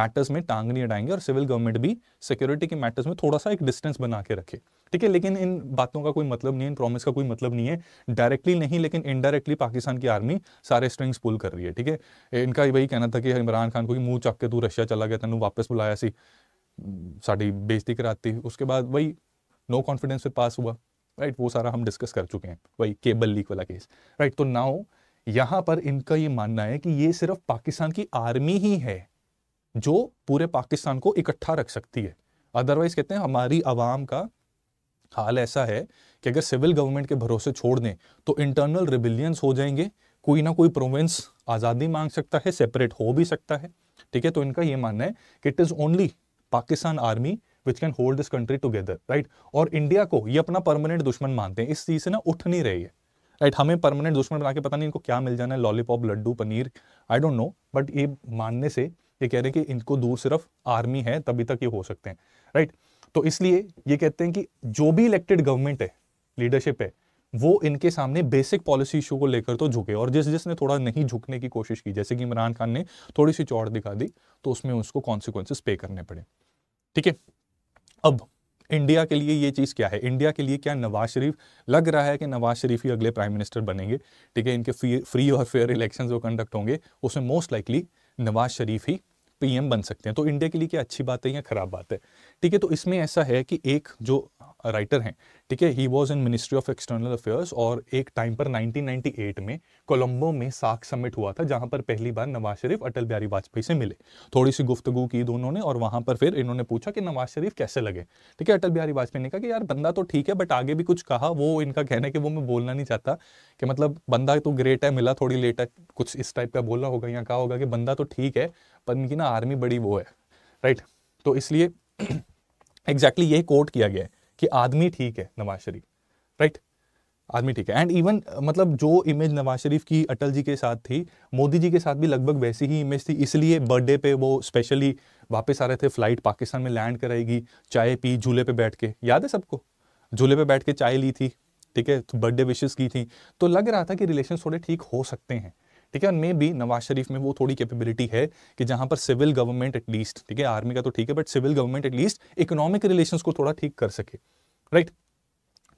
मैटर्स में टांग नहीं अड़ाएंगे और सिविल गवर्नमेंट भी सिक्योरिटी के मैटर्स में थोड़ा सा एक डिस्टेंस बना के रखे ठीक है लेकिन इन बातों का कोई मतलब नहीं है इन प्रॉमिस का कोई मतलब नहीं है डायरेक्टली नहीं लेकिन इनडायरेक्टली पाकिस्तान की आर्मी सारे स्ट्रिंग्स पुल कर रही है ठीक है इनका वही कहना था कि इमरान खान को मुंह चक के तू रशिया चला गया तेन वापस बुलाया सी साड़ी बेजती कराती उसके बाद वही नो कॉन्फिडेंस फिर पास हुआ राइट वो सारा हम डिस्कस कर चुके हैं वही केबल लीक वाला केस राइट तो नाउ यहाँ पर इनका ये मानना है कि ये सिर्फ पाकिस्तान की आर्मी ही है जो पूरे पाकिस्तान को इकट्ठा रख सकती है अदरवाइज कहते हैं हमारी आवाम का हाल ऐसा है कि अगर सिविल गवर्नमेंट के भरोसे छोड़ दें तो इंटरनल रिबिलियंस हो जाएंगे कोई ना कोई प्रोविंस आज़ादी मांग सकता है सेपरेट हो भी सकता है ठीक है तो इनका ये मानना है कि it is only Pakistan army which can hold this country together right और इंडिया को ये अपना परमानेंट दुश्मन मानते हैं इस चीज़ से ना उठ नहीं रही है राइट right? हमें परमानेंट दुश्मन बना के पता नहीं इनको क्या मिल जाना है lollipop laddoo paneer I don't know but ये मानने से ये कह रहे हैं कि इनको दूर सिर्फ आर्मी है तभी तक ये हो सकते हैं राइट right? तो इसलिए ये कहते हैं कि जो भी इलेक्टेड गवर्नमेंट है लीडरशिप है वो इनके सामने बेसिक पॉलिसी इशू को लेकर तो झुके और जिस जिसने थोड़ा नहीं झुकने की कोशिश की जैसे कि इमरान खान ने थोड़ी सी चौड़ दिखा दी तो उसमें उसको कॉन्सिक्वेंसिस पे करने पड़े ठीक है अब इंडिया के लिए ये चीज़ क्या है इंडिया के लिए क्या नवाज शरीफ लग रहा है कि नवाज शरीफ ही अगले प्राइम मिनिस्टर बनेंगे ठीक है इनके फ्री फ्री और फेयर इलेक्शन जो कंडक्ट होंगे उसमें मोस्ट लाइकली नवाज शरीफ ही पीएम बन सकते हैं तो इंडिया के लिए क्या अच्छी बात है या ख़राब बात है ठीक है तो इसमें ऐसा है कि एक जो राइटर हैं ठीक है he was in ministry of external affairs और एक टाइम पर 1998 में कोलंबो में साख समिट हुआ था जहां पर पहली बार नवाज शरीफ अटल बिहारी वाजपेयी से मिले थोड़ी सी गुफ्तगु की दोनों ने और वहां पर फिर इन्होंने पूछा कि नवाज शरीफ कैसे लगे ठीक है अटल बिहारी वाजपेयी ने कहा कि यार बंदा तो ठीक है बट आगे भी कुछ कहा वो इनका कहना है कि वो मैं बोलना नहीं चाहता कि मतलब बंदा तो ग्रेट है मिला थोड़ी लेट है कुछ इस टाइप का बोलना होगा या कहा होगा कि बंदा तो ठीक है पर इनकी ना आर्मी बड़ी वो है राइट तो इसलिए एग्जैक्टली exactly ये कोट किया गया है कि आदमी ठीक है नवाज शरीफ राइट आदमी ठीक है एंड इवन मतलब जो इमेज नवाज शरीफ की अटल जी के साथ थी मोदी जी के साथ भी लगभग वैसी ही इमेज थी इसलिए बर्थडे पे वो स्पेशली वापस आ रहे थे फ्लाइट पाकिस्तान में लैंड कराएगी चाय पी झूले पे बैठ के याद है सबको झूले पे बैठ के चाय ली थी ठीक है तो बर्थडे विशेष की थी तो लग रहा था कि रिलेशन थोड़े ठीक हो सकते हैं ठीक है और मे बी नवाज शरीफ में वो थोड़ी कैपेबिलिटी है कि जहां पर सिविल गवर्नमेंट एटलीस्ट ठीक है आर्मी का तो ठीक है but civil government at least economic relation को थोड़ा ठीक कर सके राइट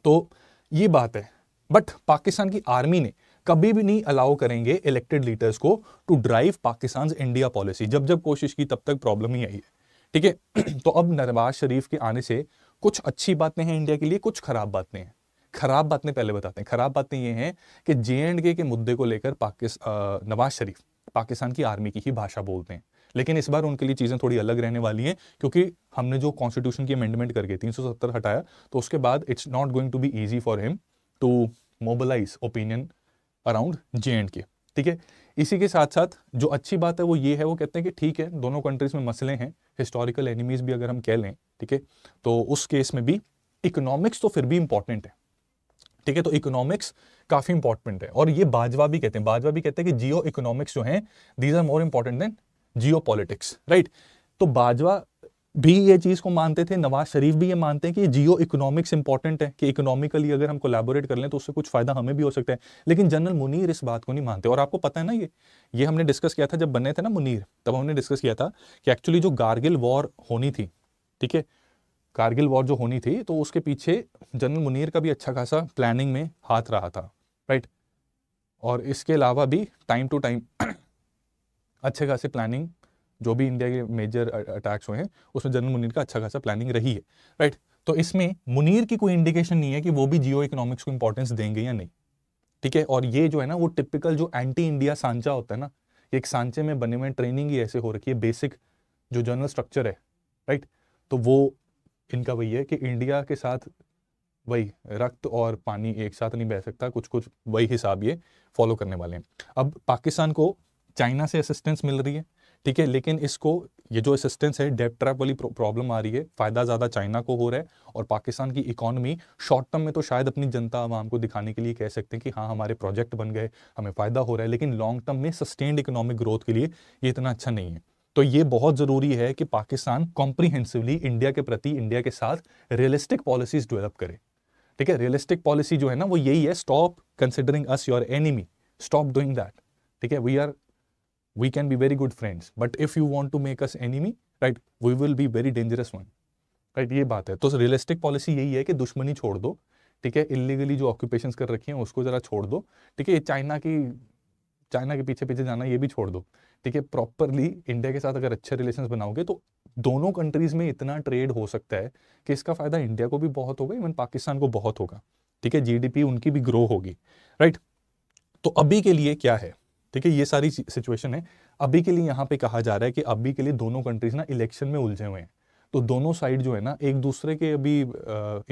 तो ये बात है बट पाकिस्तान की आर्मी ने कभी भी नहीं अलाउ करेंगे इलेक्टेड लीडर्स को to drive Pakistan India policy जब जब कोशिश की तब तक प्रॉब्लम ही आई है ठीक है तो अब नवाज शरीफ के आने से कुछ अच्छी बातें हैं इंडिया के लिए कुछ खराब बातें हैं खराब बातें पहले बताते हैं खराब बातें ये हैं कि जे एंड के, मुद्दे को लेकर पाकिस्तान नवाज शरीफ पाकिस्तान की आर्मी की ही भाषा बोलते हैं लेकिन इस बार उनके लिए चीज़ें थोड़ी अलग रहने वाली हैं क्योंकि हमने जो कॉन्स्टिट्यूशन की अमेंडमेंट करके 370 हटाया तो उसके बाद it's not going to be easy for him to mobilise opinion around J and K ठीक है इसी के साथ साथ जो अच्छी बात है वो ये है वो कहते हैं कि ठीक है दोनों कंट्रीज में मसले हैं हिस्टोरिकल एनिमीज भी अगर हम कह लें ठीक है तो उस केस में भी इकोनॉमिक्स तो फिर भी इंपॉर्टेंट है ठीक है तो इकोनॉमिक्स काफी इंपॉर्टेंट है और ये बाजवा भी कहते हैं बाजवा भी कहते हैं कि जियो इकोनॉमिक्स जो है these are more important than geopolitics right तो बाजवा भी ये चीज़ को मानते थे नवाज शरीफ भी ये मानते हैं कि जियो इकोनॉमिक्स इंपॉर्टेंट है कि इकोनॉमिकली अगर हम कोलैबोरेट कर लें तो उससे कुछ फ़ायदा हमें भी हो सकता है लेकिन जनरल मुनीर इस बात को नहीं मानते और आपको पता है ना ये ये हमने डिस्कस किया था जब बने थे ना मुनीर तब हमने डिस्कस किया था कि एक्चुअली जो गार्गिल वॉर होनी थी ठीक है कारगिल वॉर जो होनी थी तो उसके पीछे जनरल मुनीर का भी अच्छा खासा प्लानिंग में हाथ रहा था राइट और इसके अलावा भी टाइम टू टाइम अच्छे खासे प्लानिंग जो भी इंडिया के मेजर अटैक्स हुए हैं उसमें जनरल मुनीर का अच्छा खासा प्लानिंग रही है राइट तो इसमें मुनीर की कोई इंडिकेशन नहीं है कि वो भी जियो इकोनॉमिक्स को इंपॉर्टेंस देंगे या नहीं ठीक है और ये जो है ना वो टिपिकल जो एंटी इंडिया सांचा होता है ना एक सांचे में बने हुए ट्रेनिंग ही ऐसे हो रखी है बेसिक जो जनरल स्ट्रक्चर है राइट तो वो इनका वही है कि इंडिया के साथ वही रक्त और पानी एक साथ नहीं बह सकता कुछ कुछ वही हिसाब ये फॉलो करने वाले हैं अब पाकिस्तान को चाइना से असिस्टेंस मिल रही है ठीक है लेकिन इसको ये जो असिस्टेंस है डेप ट्रैप वाली प्रॉब्लम आ रही है फ़ायदा ज़्यादा चाइना को हो रहा है और पाकिस्तान की इकोनॉमी शॉर्ट टर्म में तो शायद अपनी जनता आवाम को दिखाने के लिए कह सकते हैं कि हाँ हमारे प्रोजेक्ट बन गए हमें फ़ायदा हो रहा है लेकिन लॉन्ग टर्म में सस्टेन्ड इकोनॉमिक ग्रोथ के लिए ये इतना अच्छा नहीं है तो ये बहुत ज़रूरी है कि पाकिस्तान कॉम्प्रीहेंसिवली इंडिया के प्रति इंडिया के साथ रियलिस्टिक पॉलिसीज डेवलप करे ठीक है रियलिस्टिक पॉलिसी जो है ना वो यही है stop considering us your enemy stop doing that ठीक है we are we can be very good friends but if you want to make us enemy right we will be very dangerous one right ये बात है तो realistic policy यही है कि दुश्मनी छोड़ दो ठीक है इलीगली जो ऑक्यूपेशन कर रखी हैं उसको ज़रा छोड़ दो ठीक है ये चाइना की चाइना के पीछे पीछे जाना ये भी छोड़ दो ठीक है प्रॉपरली इंडिया के साथ अगर अच्छे रिलेशन बनाओगे तो दोनों कंट्रीज में इतना ट्रेड हो सकता है कि इसका फायदा इंडिया को भी बहुत होगा इवन पाकिस्तान को बहुत होगा ठीक है जीडीपी उनकी भी ग्रो होगी राइट तो अभी के लिए क्या है ठीक है ये सारी सिचुएशन है अभी के लिए यहाँ पे कहा जा रहा है कि अभी के लिए दोनों कंट्रीज ना इलेक्शन में उलझे हुए हैं तो दोनों साइड जो है ना एक दूसरे के अभी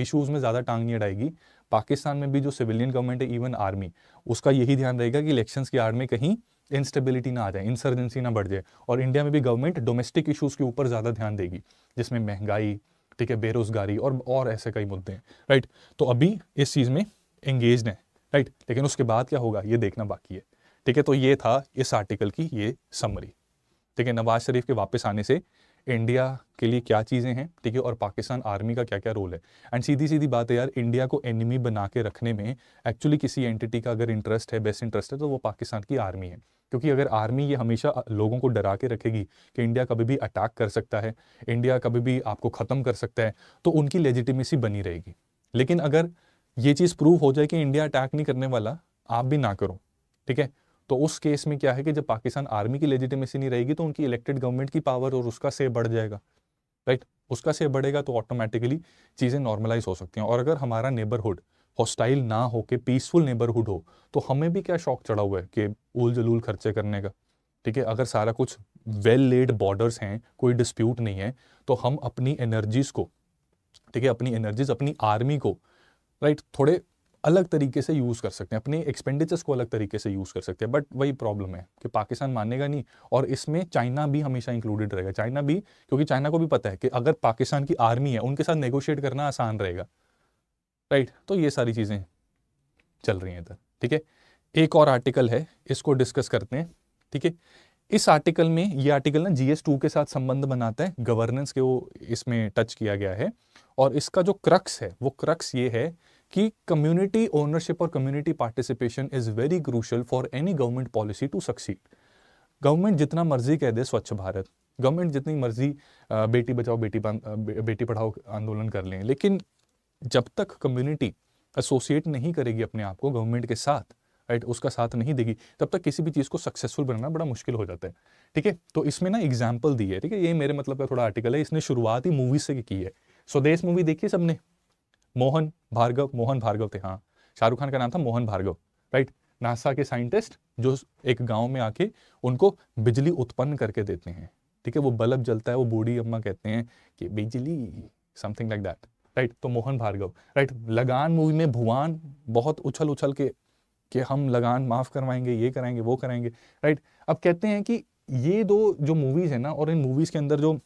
इश्यूज में ज़्यादा टांग नहीं अड़ाएगी पाकिस्तान में भी जो सिविलियन गवर्नमेंट है इवन आर्मी उसका यही ध्यान रहेगा कि इलेक्शंस की आड़ में कहीं इंस्टेबिलिटी ना आ जाए इंसर्जेंसी ना बढ़ जाए और इंडिया में भी गवर्नमेंट डोमेस्टिक इशूज़ के ऊपर ज़्यादा ध्यान देगी जिसमें महंगाई ठीक है बेरोजगारी और और ऐसे कई मुद्दे हैं राइट तो अभी इस चीज़ में एंगेज हैं राइट लेकिन उसके बाद क्या होगा ये देखना बाकी है ठीक है तो ये था इस आर्टिकल की ये समरी ठीक है नवाज शरीफ के वापस आने से इंडिया के लिए क्या चीज़ें हैं ठीक है और पाकिस्तान आर्मी का क्या क्या रोल है एंड सीधी सीधी बात है यार इंडिया को एनिमी बना के रखने में एक्चुअली किसी एंटिटी का अगर इंटरेस्ट है बेस्ट इंटरेस्ट है तो वो पाकिस्तान की आर्मी है क्योंकि अगर आर्मी ये हमेशा लोगों को डरा के रखेगी कि इंडिया कभी भी अटैक कर सकता है इंडिया कभी भी आपको ख़त्म कर सकता है तो उनकी लेजिटिमेसी बनी रहेगी लेकिन अगर ये चीज़ प्रूव हो जाए कि इंडिया अटैक नहीं करने वाला आप भी ना करो ठीक है तो उस केस में क्या है कि जब पाकिस्तान आर्मी की लेजिटिमेसी नहीं रहेगी तो उनकी इलेक्टेड गवर्नमेंट की पावर और उसका से बढ़ जाएगा राइट उसका से बढ़ेगा तो ऑटोमेटिकली चीज़ें नॉर्मलाइज हो सकती हैं और अगर हमारा नेबरहुड हॉस्टाइल ना हो के पीसफुल नेबरहुड हो तो हमें भी क्या शौक चढ़ा हुआ है कि उल जलूल खर्चे करने का ठीक है अगर सारा कुछ वेल लेड बॉर्डर्स हैं कोई डिस्प्यूट नहीं है तो हम अपनी एनर्जीज़ को ठीक है अपनी एनर्जीज अपनी आर्मी को राइट थोड़े अलग तरीके से यूज़ कर सकते हैं अपने एक्सपेंडिचर्स को अलग तरीके से यूज़ कर सकते हैं बट वही प्रॉब्लम है कि पाकिस्तान मानेगा नहीं और इसमें चाइना भी हमेशा इंक्लूडेड रहेगा चाइना भी क्योंकि चाइना को भी पता है कि अगर पाकिस्तान की आर्मी है उनके साथ नेगोशिएट करना आसान रहेगा राइट तो ये सारी चीज़ें चल रही हैं इधर ठीक है एक और आर्टिकल है इसको डिस्कस करते हैं ठीक है इस आर्टिकल में ये आर्टिकल ना जीएस टू के साथ संबंध बनाता है गवर्नेंस के वो इसमें टच किया गया है और इसका जो क्रक्स है वो क्रक्स ये है कि कम्युनिटी ओनरशिप और community participation is very crucial for any government policy to succeed government जितना मर्जी कह दे स्वच्छ भारत गवर्नमेंट जितनी मर्जी बेटी बचाओ बेटी बेटी पढ़ाओ आंदोलन कर लें लेकिन जब तक कम्युनिटी एसोसिएट नहीं करेगी अपने आप को गवर्नमेंट के साथ राइट उसका साथ नहीं देगी तब तक किसी भी चीज़ को सक्सेसफुल बनाना बड़ा मुश्किल हो जाता है ठीक है तो इसमें ना एग्जाम्पल दी है ठीक है ये मेरे मतलब का थोड़ा आर्टिकल है इसने शुरुआत ही मूवी से की है स्वदेश मूवी देखी सबने मोहन भार्गव मोहन भार्गव थे हाँ शाहरुख खान का नाम था मोहन भार्गव राइट नासा के साइंटिस्ट जो एक गांव में आके उनको बिजली उत्पन्न करके देते हैं ठीक है वो बल्ब जलता है वो बूढ़ी अम्मा कहते हैं कि बिजली समथिंग लाइक दैट राइट तो मोहन भार्गव राइट लगान मूवी में भुवान बहुत उछल उछल के कि हम लगान माफ़ करवाएंगे ये कराएंगे वो कराएंगे राइट अब कहते हैं कि ये दो जो मूवीज़ है ना और इन मूवीज़ के अंदर जो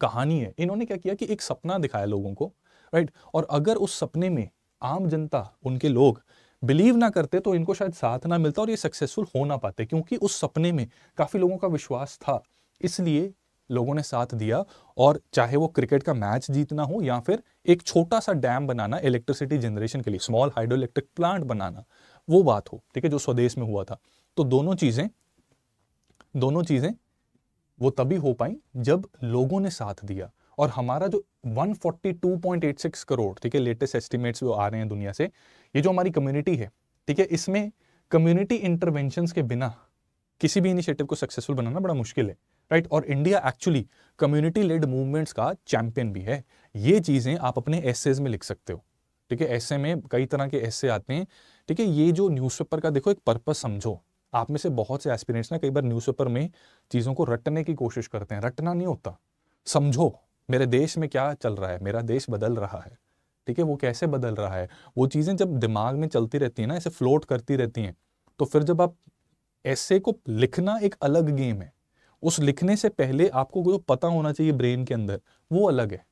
कहानी है इन्होंने क्या किया कि एक सपना दिखाया लोगों को राइट और अगर उस सपने में आम जनता उनके लोग बिलीव ना करते तो इनको शायद साथ ना मिलता और ये सक्सेसफुल हो ना पाते क्योंकि उस सपने में काफ़ी लोगों का विश्वास था इसलिए लोगों ने साथ दिया और चाहे वो क्रिकेट का मैच जीतना हो या फिर एक छोटा सा डैम बनाना इलेक्ट्रिसिटी जनरेशन के लिए स्मॉल हाइड्रो इलेक्ट्रिक प्लांट बनाना वो बात हो ठीक है जो स्वदेश में हुआ था तो दोनों चीज़ें दोनों चीज़ें वो तभी हो पाई जब लोगों ने साथ दिया और हमारा जो 142.86 करोड़ ठीक है लेटेस्ट एस्टिमेट्स जो आ रहे हैं दुनिया से ये जो हमारी कम्युनिटी है ठीक है इसमें कम्युनिटी इंटरवेंशन के बिना किसी भी इनिशिएटिव को सक्सेसफुल बनाना बड़ा मुश्किल है राइट और India actually community led movements का चैंपियन भी है ये चीज़ें आप अपने एसेज में लिख सकते हो ठीक है ऐसे में कई तरह के ऐसे आते हैं ठीक है ये जो न्यूज़पेपर का देखो एक पर्पस समझो आप में से बहुत से एस्पिरेंट्स ना कई बार न्यूज़पेपर में चीज़ों को रटने की कोशिश करते हैं रटना नहीं होता समझो मेरे देश में क्या चल रहा है मेरा देश बदल रहा है ठीक है वो कैसे बदल रहा है वो चीज़ें जब दिमाग में चलती रहती हैं ना ऐसे फ्लोट करती रहती हैं तो फिर जब आप ऐसे को लिखना एक अलग गेम है उस लिखने से पहले आपको जो पता होना चाहिए ब्रेन के अंदर वो अलग है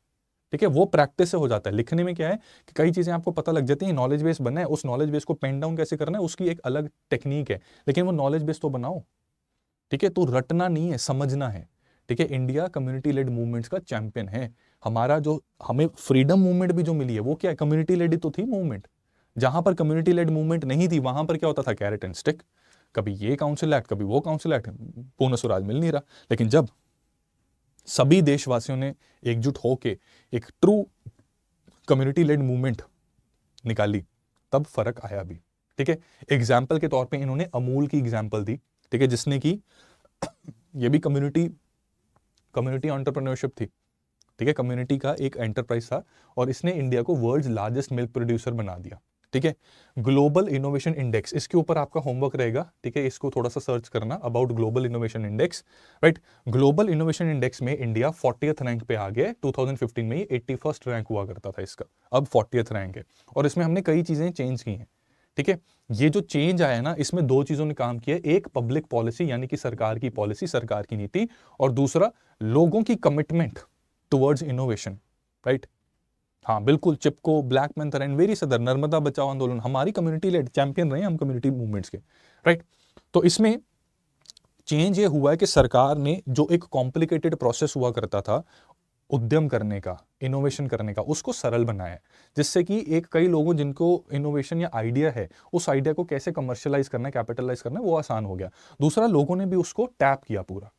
ठीक है वो प्रैक्टिस से हो जाता है लिखने में क्या है कि कई चीज़ें आपको पता लग जाती हैं नॉलेज बेस बनना है उस नॉलेज बेस को पेंट डाउन कैसे करना है उसकी एक अलग टेक्निक है लेकिन वो नॉलेज बेस तो बनाओ ठीक है तो रटना नहीं है समझना है ठीक है इंडिया कम्युनिटी लेड मूवमेंट्स का चैंपियन है हमारा जो हमें फ्रीडम मूवमेंट भी जो मिली है वो क्या कम्युनिटी लेड तो थी मूवमेंट जहां पर कम्युनिटी लेड मूवमेंट नहीं थी वहां पर क्या होता था कैरेट एंड स्टिक कभी ये काउंसिल एक्ट कभी वो काउंसिल एक्ट पूर्ण स्वराज मिल नहीं रहा लेकिन जब सभी देशवासियों ने एकजुट होके एक ट्रू कम्युनिटी लेड मूवमेंट निकाली तब फर्क आया भी ठीक है एग्जाम्पल के तौर पे इन्होंने अमूल की एग्जाम्पल दी ठीक है जिसने की ये भी कम्युनिटी कम्युनिटी ऑन्टरप्रनोरशिप थी ठीक है कम्युनिटी का एक एंटरप्राइज था और इसने इंडिया को वर्ल्ड लार्जेस्ट मिल्क प्रोड्यूसर बना दिया ठीक है ग्लोबल इनोवेशन इंडेक्स इसके ऊपर आपका होमवर्क रहेगा ठीक है इसको थोड़ा सा सर्च करना about global innovation index right global innovation index में इंडिया फोर्टियथ रैंक पे आ गया 2015 में एट्टी रैंक हुआ करता था इसका अब फोर्टियथ रैंक है और इसमें हमने कई चीज़ें चेंज की हैं ठीक है ये जो चेंज आया है ना इसमें दो चीज़ों ने काम किया एक पब्लिक पॉलिसी यानी कि सरकार की पॉलिसी सरकार की नीति और दूसरा लोगों की कमिटमेंट टुवर्ड्स इनोवेशन राइट हाँ बिल्कुल चिपको ब्लैक मैंथर एंड वेरी सदर नर्मदा बचाओ आंदोलन हमारी कम्युनिटी लेड चैंपियन रहे हम कम्युनिटी मूवमेंट्स के राइट तो इसमें चेंज ये हुआ है कि सरकार ने जो एक कॉम्प्लिकेटेड प्रोसेस हुआ करता था उद्यम करने का इनोवेशन करने का उसको सरल बनाया जिससे कि एक कई लोगों जिनको इनोवेशन या आइडिया है उस आइडिया को कैसे कमर्शलाइज करना है कैपिटलाइज करना है वो आसान हो गया दूसरा लोगों ने भी उसको टैप किया पूरा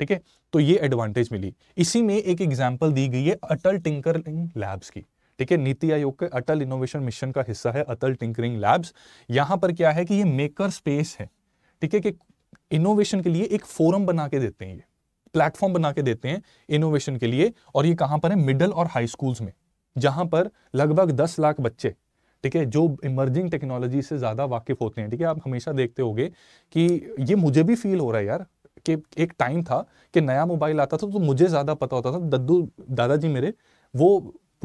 ठीक है तो ये एडवांटेज मिली इसी में एक एग्जाम्पल दी गई है अटल टिंकरिंग लैब्स की ठीक है नीति आयोग के अटल इनोवेशन मिशन का हिस्सा है अटल टिंकरिंग लैब्स यहां पर क्या है कि ये मेकर स्पेस है ठीक है कि इनोवेशन के लिए एक फोरम बना के देते हैं ये प्लेटफॉर्म बना के देते हैं इनोवेशन के लिए और ये कहाँ पर है मिडल और हाई स्कूल्स में जहाँ पर लगभग दस लाख बच्चे ठीक है जो इमर्जिंग टेक्नोलॉजी से ज़्यादा वाकिफ होते हैं ठीक है आप हमेशा देखते होगे कि ये मुझे भी फील हो रहा है यार कि एक टाइम था कि नया मोबाइल आता था तो मुझे ज़्यादा पता होता था दद्दू दादाजी मेरे वो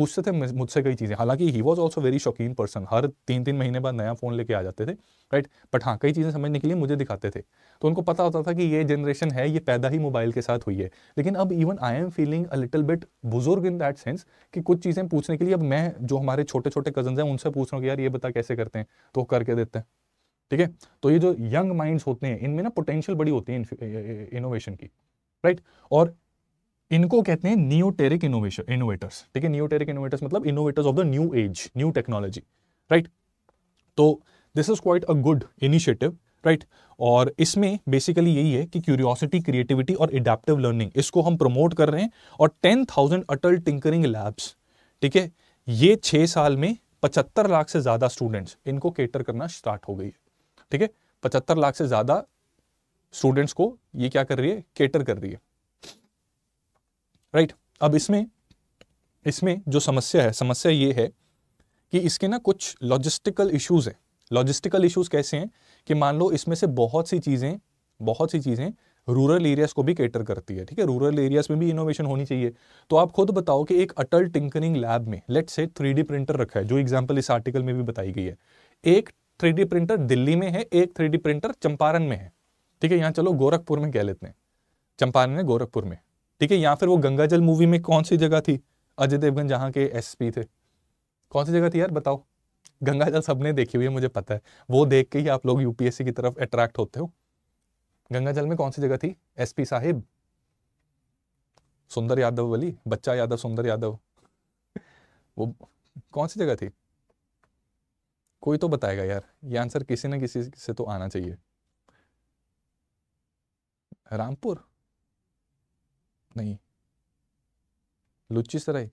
पूछते थे मुझसे कई चीज़ें हालांकि ही वॉज ऑल्सो वेरी शौकीन पर्सन हर तीन तीन महीने बाद नया फ़ोन लेके आ जाते थे राइट बट हाँ कई चीज़ें समझने के लिए मुझे दिखाते थे तो उनको पता होता था कि ये जनरेशन है ये पैदा ही मोबाइल के साथ हुई है लेकिन अब even I am feeling a little bit बुजुर्ग इन दैट सेंस कि कुछ चीज़ें पूछने के लिए अब मैं जो हमारे छोटे छोटे कजन हैं उनसे पूछ रहा हूँ कि यार ये बता कैसे करते हैं तो करके देते हैं ठीक है तो ये जो यंग माइंड्स होते हैं इनमें ना पोटेंशियल बड़ी होती है इनोवेशन की राइट और इनको कहते हैं न्यूटेरिक इनोवेशन इनोवेटर्स ठीक है न्यूटेरिक इनोवेटर्स मतलब innovators of the new age new technology right तो this is quite a good initiative right और इसमें बेसिकली यही है कि क्यूरियोसिटी क्रिएटिविटी और एडेप्टिव लर्निंग इसको हम प्रमोट कर रहे हैं और ten thousand Atal tinkering labs ठीक है ये छह साल में पचहत्तर लाख से ज़्यादा स्टूडेंट्स इनको केटर करना स्टार्ट हो गई है ठीक है पचहत्तर लाख से ज़्यादा स्टूडेंट्स को ये क्या कर रही है केटर कर रही है राइट अब इसमें इसमें जो समस्या है समस्या ये है कि इसके ना कुछ लॉजिस्टिकल इश्यूज हैं लॉजिस्टिकल इश्यूज कैसे हैं कि मान लो इसमें से बहुत सी चीज़ें बहुत सी चीज़ें रूरल एरियाज़ को भी कैटर करती है ठीक है रूरल एरियाज़ में भी इनोवेशन होनी चाहिए तो आप खुद बताओ कि एक अटल टिंकरिंग लैब में लेट से थ्री प्रिंटर रखा है जो एग्जाम्पल इस आर्टिकल में भी बताई गई है एक थ्री प्रिंटर दिल्ली में है एक थ्री प्रिंटर चंपारण में है ठीक है यहाँ चलो गोरखपुर में कह लेते हैं चंपारण में गोरखपुर में ठीक है या फिर वो गंगा जल मूवी में कौन सी जगह थी अजय देवगन जहाँ के एसपी थे कौन सी जगह थी यार बताओ गंगा जल सबने देखी हुई है मुझे पता है वो देख के ही आप लोग यूपीएससी की तरफ अट्रैक्ट होते हो गंगा जल में कौन सी जगह थी एसपी साहिब सुंदर यादव वाली बच्चा यादव सुंदर यादव वो कौन सी जगह थी कोई तो बताएगा यार ये आंसर किसी ना किसी से तो आना चाहिए रामपुर नहीं लुच्ची सराय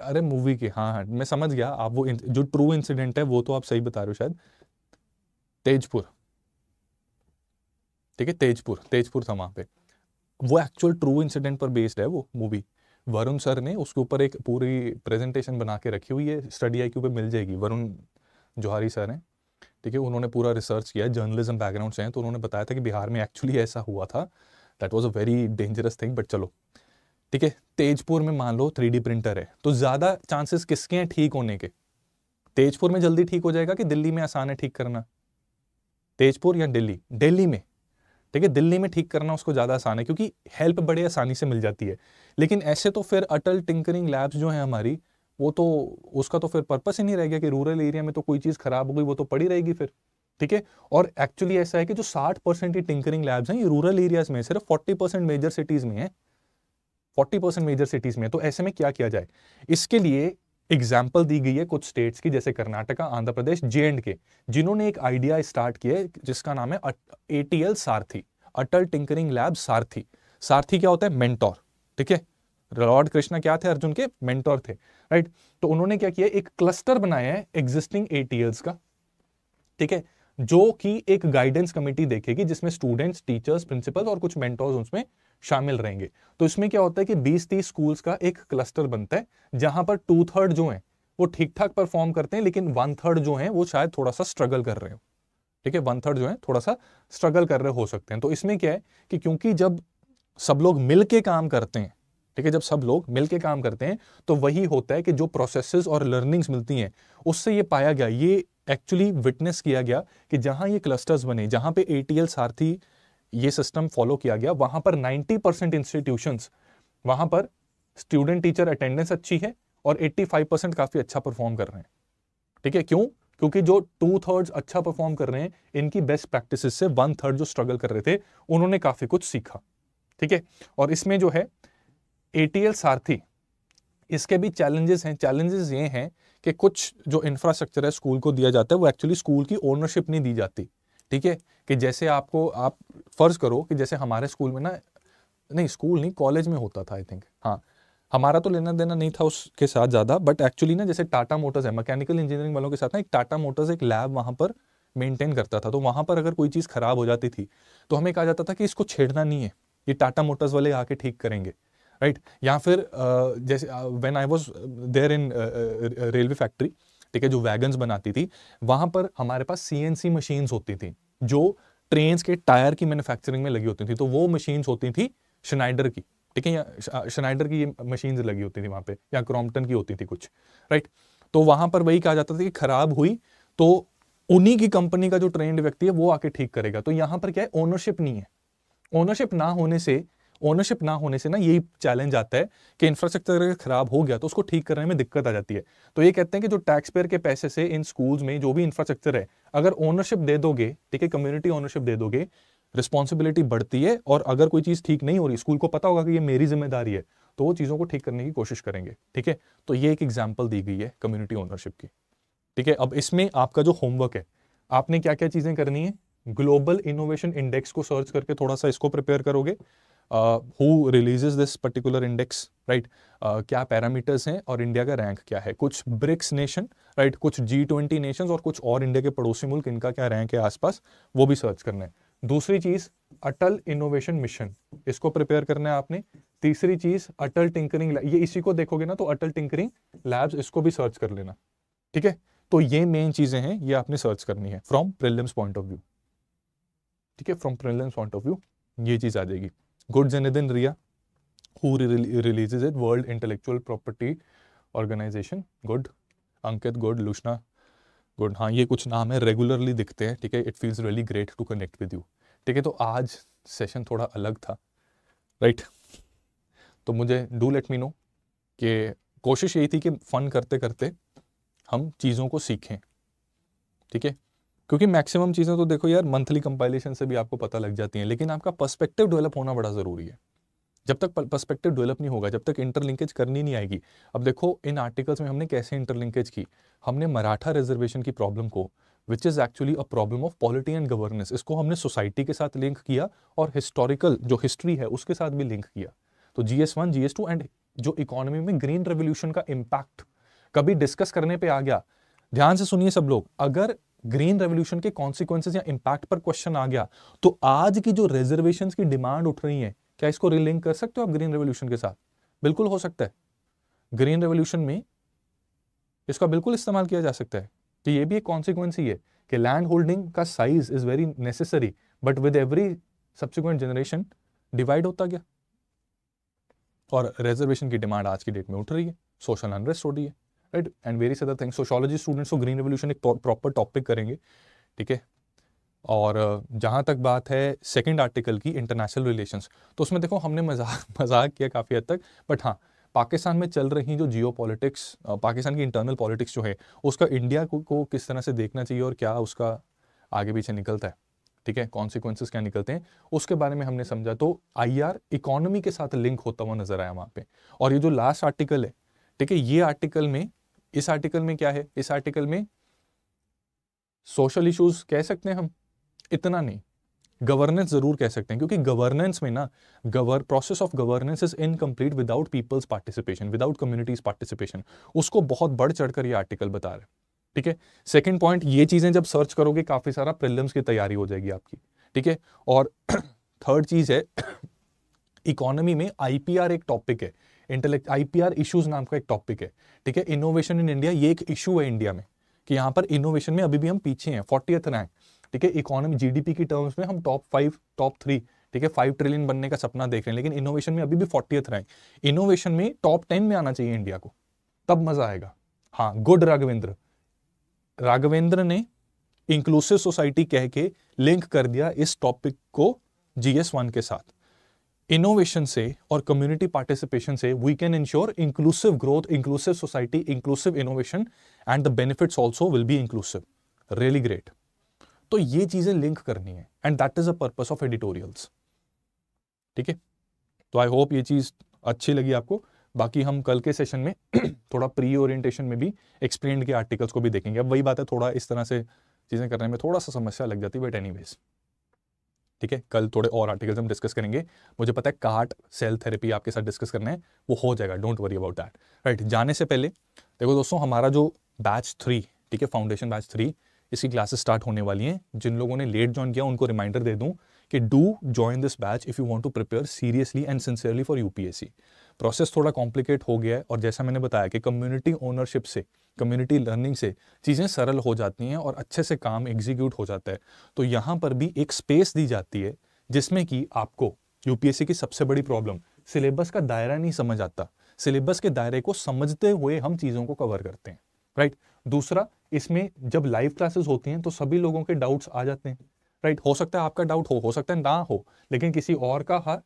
अरे मूवी की हाँ हाँ मैं समझ गया आप वो जो ट्रू इंसिडेंट है वो तो आप सही बता रहे हो शायद तेजपुर ठीक है तेजपुर तेजपुर था वहां पे वो एक्चुअल ट्रू इंसिडेंट पर बेस्ड है वो मूवी वरुण सर ने उसके ऊपर एक पूरी प्रेजेंटेशन बना के रखी हुई है स्टडी आई पे मिल जाएगी वरुण जोहारी सर हैं ठीक है उन्होंने पूरा रिसर्च किया जर्नलिज्म बैकग्राउंड से हैं तो उन्होंने बताया था कि बिहार में एक्चुअली ऐसा हुआ था that was a very dangerous thing but चलो ठीक है तेजपुर में मान लो थ्री प्रिंटर है तो ज़्यादा चांसेस किसके हैं ठीक होने के तेजपुर में जल्दी ठीक हो जाएगा कि दिल्ली में आसान है ठीक करना तेजपुर या दिल्ली दिल्ली में ठीक है दिल्ली में ठीक करना उसको ज़्यादा आसान है क्योंकि हेल्प बड़े आसानी से मिल जाती है लेकिन ऐसे तो फिर अटल टिंकरिंग लैब्स जो है हमारी वो तो उसका तो फिर पर्पस ही नहीं रह गया कि रूरल एरिया में तो कोई चीज़ खराब हो गई वो तो पड़ी रहेगी फिर ठीक है और एक्चुअली ऐसा है कि जो 60 परसेंट ही टिंकरिंग लैब्स हैं ये रूरल एरियाज में सिर्फ 40 परसेंट मेजर सिटीज में है 40 परसेंट मेजर सिटीज में है तो ऐसे में क्या किया जाए इसके लिए एग्जाम्पल दी गई है कुछ स्टेट्स की जैसे Karnataka Andhra Pradesh J and K जिन्होंने एक आइडिया स्टार्ट किया जिसका नाम है ए टी एल सारथी अटल टिंकरिंग लैब सारथी सारथी क्या होता है मेंटोर ठीक है लॉर्ड कृष्णा क्या थे अर्जुन के मेंटोर थे राइट तो उन्होंने क्या किया एक क्लस्टर बनाया है एग्जिस्टिंग एटीएल्स का ठीक है जो कि एक गाइडेंस कमेटी देखेगी जिसमें स्टूडेंट्स टीचर्स प्रिंसिपल और कुछ मेंटोर्स उसमें शामिल रहेंगे तो इसमें क्या होता है कि बीस तीस स्कूल्स का एक क्लस्टर बनता है जहां पर टू थर्ड जो है वो ठीक ठाक परफॉर्म करते हैं लेकिन वन थर्ड जो है वो शायद थोड़ा सा स्ट्रगल कर रहे हो ठीक है वन थर्ड जो है थोड़ा सा स्ट्रगल कर रहे हो सकते हैं तो इसमें क्या है कि क्योंकि जब सब लोग मिल के काम करते हैं ठीक है जब सब लोग मिल के काम करते हैं तो वही होता है कि जो प्रोसेसेस और लर्निंग्स मिलती हैं उससे ये पाया गया ये एक्चुअली विटनेस किया गया कि जहां ये क्लस्टर्स बने जहां पे एटीएल सारथी ये सिस्टम फॉलो किया गया वहां पर 90 परसेंट इंस्टीट्यूशन वहां पर स्टूडेंट टीचर अटेंडेंस अच्छी है और 85 परसेंट काफ़ी अच्छा परफॉर्म कर रहे हैं ठीक है क्यों क्योंकि जो टू थर्ड अच्छा परफॉर्म कर रहे हैं इनकी बेस्ट प्रैक्टिस से वन थर्ड जो स्ट्रगल कर रहे थे उन्होंने काफ़ी कुछ सीखा ठीक है और इसमें जो है ए सारथी इसके भी चैलेंजेस हैं चैलेंजेस ये हैं कि कुछ जो इंफ्रास्ट्रक्चर है स्कूल को दिया जाता है वो एक्चुअली स्कूल की ओनरशिप नहीं दी जाती ठीक है कि जैसे आपको आप फ़र्ज़ करो कि जैसे हमारे स्कूल में ना नहीं स्कूल नहीं कॉलेज में होता था आई थिंक हाँ हमारा तो लेना देना नहीं था उसके साथ ज़्यादा बट एक्चुअली ना जैसे टाटा मोटर्स है मैकेनिकल इंजीनियरिंग वालों के साथ ना एक टाटा मोटर्स एक लैब वहां पर मेंटेन करता था तो वहां पर अगर कोई चीज़ ख़राब हो जाती थी तो हमें कहा जाता था कि इसको छेड़ना नहीं है ये टाटा मोटर्स वाले आके ठीक करेंगे राइट या फिर जैसे when I was there in railway factory ठीक है जो वैगन्स बनाती थी वहां पर हमारे पास सी मशीन्स होती थी जो ट्रेन के टायर की मैन्युफैक्चरिंग में लगी होती थी तो वो मशीन्स होती थी शनाइडर की ठीक है या शनाइडर की ये मशीन्स लगी होती थी वहां पे या क्रॉम्पटन की होती थी कुछ राइट तो वहां पर वही कहा जाता था कि खराब हुई तो उन्हीं की कंपनी का जो ट्रेंड व्यक्ति है वो आके ठीक करेगा तो यहां पर क्या है ओनरशिप नहीं है ओनरशिप ना होने से ओनरशिप ना होने से ना यही चैलेंज आता है कि इंफ्रास्ट्रक्चर अगर खराब हो गया तो उसको ठीक करने में दिक्कत आ जाती है तो ये कहते हैं कि जो टैक्स पेयर के पैसे से इन स्कूल्स में जो भी इंफ्रास्ट्रक्चर है अगर ओनरशिप दे दोगे ठीक है कम्युनिटी ओनरशिप दे दोगे रिस्पॉन्सिबिलिटी बढ़ती है और अगर कोई चीज़ ठीक नहीं हो रही स्कूल को पता होगा कि ये मेरी जिम्मेदारी है तो वो चीज़ों को ठीक करने की कोशिश करेंगे ठीक है तो ये एक एग्जाम्पल दी गई है कम्युनिटी ओनरशिप की ठीक है अब इसमें आपका जो होमवर्क है आपने क्या क्या चीज़ें करनी है ग्लोबल इनोवेशन इंडेक्स को सर्च करके थोड़ा सा इसको प्रिपेयर करोगे who releases this particular index right क्या पैरामीटर्स हैं और इंडिया का रैंक क्या है कुछ ब्रिक्स नेशन राइट कुछ जी ट्वेंटी नेशन और कुछ और इंडिया के पड़ोसी मुल्क इनका क्या रैंक है आसपास वो भी सर्च करना है दूसरी चीज़ अटल इनोवेशन मिशन इसको प्रिपेयर करना है आपने तीसरी चीज़ अटल टिंकरिंग ये इसी को देखोगे ना तो अटल टिंकरिंग लैब्स इसको भी सर्च कर लेना ठीक है तो ये मेन चीज़ें हैं ये आपने सर्च करनी है from prelims point of view ठीक है from prelims point of view ये चीज़ आ जाएगी good Zinedine Riya who release it world intellectual property organization good Ankit good लुशना गुड हाँ ये कुछ नाम है रेगुलरली दिखते हैं ठीक है it feels really great to connect with you ठीक है तो आज सेशन थोड़ा अलग था राइट right? तो मुझे डू लेट मी नो कि कोशिश यही थी कि फ़न करते करते हम चीज़ों को सीखें ठीक है क्योंकि मैक्सिमम चीज़ें तो देखो यार मंथली कंपाइलेशन से भी आपको पता लग जाती हैं लेकिन आपका पर्सपेक्टिव डेवलप होना बड़ा ज़रूरी है जब तक पर्सपेक्टिव डेवलप नहीं होगा जब तक इंटरलिंकेज करनी नहीं आएगी अब देखो इन आर्टिकल्स में हमने कैसे इंटरलिंकेज की हमने मराठा रिजर्वेशन की प्रॉब्लम को which is actually a problem of polity and governance इसको हमने सोसाइटी के साथ लिंक किया और हिस्टोरिकल जो हिस्ट्री है उसके साथ भी लिंक किया तो G S one G S two and जो इकोनॉमी में ग्रीन रेवोल्यूशन का इम्पैक्ट कभी डिस्कस करने पर आ गया ध्यान से सुनिए सब लोग अगर ग्रीन रेवोल्यूशन के कॉन्सिक्वेंसेज या इंपैक्ट पर क्वेश्चन आ गया तो आज की जो रिजर्वेशन की डिमांड उठ रही है क्या इसको रिलिंक कर सकते हो आप ग्रीन रेवोल्यूशन के साथ बिल्कुल हो सकता है ग्रीन रेवोल्यूशन में इसका बिल्कुल इस्तेमाल किया जा सकता है तो ये भी एक कॉन्सिक्वेंस ही है कि लैंड होल्डिंग का size is very necessary but with every subsequent generation divide होता गया और रिजर्वेशन की डिमांड आज की डेट में उठ रही है सोशल अनरेस्ट हो रही है right and very other thing sociology students को ग्रीन रेवोल्यूशन एक प्रॉपर टॉपिक करेंगे ठीक है और uh, जहाँ तक बात है सेकेंड आर्टिकल की इंटरनेशनल रिलेशंस तो उसमें देखो हमने मजाक मजाक किया काफ़ी हद तक बट हाँ पाकिस्तान में चल रही जो जियो पॉलिटिक्स uh, पाकिस्तान की इंटरनल पॉलिटिक्स जो है उसका इंडिया को, को किस तरह से देखना चाहिए और क्या उसका आगे पीछे निकलता है ठीक है कॉन्सिक्वेंसिस क्या निकलते हैं उसके बारे में हमने समझा तो आर इकोनॉमी के साथ लिंक होता हुआ नजर आया वहाँ पे और ये जो लास्ट आर्टिकल है ठीक है ये आर्टिकल में इस आर्टिकल में क्या है इस आर्टिकल में सोशल इश्यूज कह सकते हैं हम इतना नहीं गवर्नेंस जरूर कह सकते हैं क्योंकि गवर्नेंस में ना गवर process of governance is incomplete without people's participation without communities participation उसको बहुत बढ़ चढ़कर ये आर्टिकल बता रहे हैं ठीक है सेकेंड पॉइंट ये चीज़ें जब सर्च करोगे काफ़ी सारा प्रिलियम्स की तैयारी हो जाएगी आपकी ठीक है और थर्ड चीज़ है इकोनॉमी में आईपीआर एक टॉपिक है इंटेलेक्ट आईपीआर इश्यूज नाम का एक टॉपिक है ठीक है इनोवेशन इन इंडिया ये एक इशू है इंडिया में कि यहाँ पर इनोवेशन में अभी भी हम पीछे हैं फोर्टीथ रैंक ठीक है इकोनॉमी जीडीपी की टर्म्स में हम टॉप फाइव टॉप थ्री ठीक है फाइव ट्रिलियन बनने का सपना देख रहे हैं लेकिन इनोवेशन में अभी भी फोर्टीथ रैंक इनोवेशन में टॉप टेन में आना चाहिए इंडिया को तब मजा आएगा हाँ गुड राघवेंद्र राघवेंद्र ने इंक्लूसिव सोसाइटी कह के लिंक कर दिया इस टॉपिक को जीएस वन के साथ इनोवेशन से और कम्युनिटी पार्टिसिपेशन से we can ensure inclusive growth inclusive society inclusive innovation and the benefits also will be inclusive really great तो ये चीजें लिंक करनी है and that is a purpose of editorial ठीक है तो आई होप ये चीज अच्छी लगी आपको बाकी हम कल के सेशन में थोड़ा प्री ओरिएंटेशन में भी एक्सप्लेन के आर्टिकल्स को भी देखेंगे अब वही बात है थोड़ा इस तरह से चीजें करने में थोड़ा सा समस्या लग जाती है बट एनी ठीक है कल थोड़े और आर्टिकल्स हम डिस्कस करेंगे मुझे पता है कार्ट सेल थेरेपी आपके साथ डिस्कस करना है वो हो जाएगा don't worry about that right जाने से पहले देखो दोस्तों हमारा जो बैच थ्री ठीक है फाउंडेशन बैच थ्री इसकी क्लासेस स्टार्ट होने वाली हैं जिन लोगों ने लेट ज्वाइन किया उनको रिमाइंडर दे दूँ कि do join this batch if you want to prepare seriously and sincerely for UPSC process थोड़ा कॉम्प्लिकेट हो गया है और जैसा मैंने बताया कि कम्युनिटी ओनरशिप से कम्युनिटी लर्निंग से चीज़ें सरल हो जाती हैं और अच्छे से काम एग्जीक्यूट हो जाता है तो यहाँ पर भी एक स्पेस दी जाती है जिसमें कि आपको यूपीएससी की सबसे बड़ी प्रॉब्लम सिलेबस का दायरा नहीं समझ आता सिलेबस के दायरे को समझते हुए हम चीज़ों को कवर करते हैं राइट right? दूसरा इसमें जब लाइव क्लासेस होती हैं तो सभी लोगों के डाउट्स आ जाते हैं राइट हो सकता है आपका डाउट हो हो सकता है ना हो लेकिन किसी और का हाँ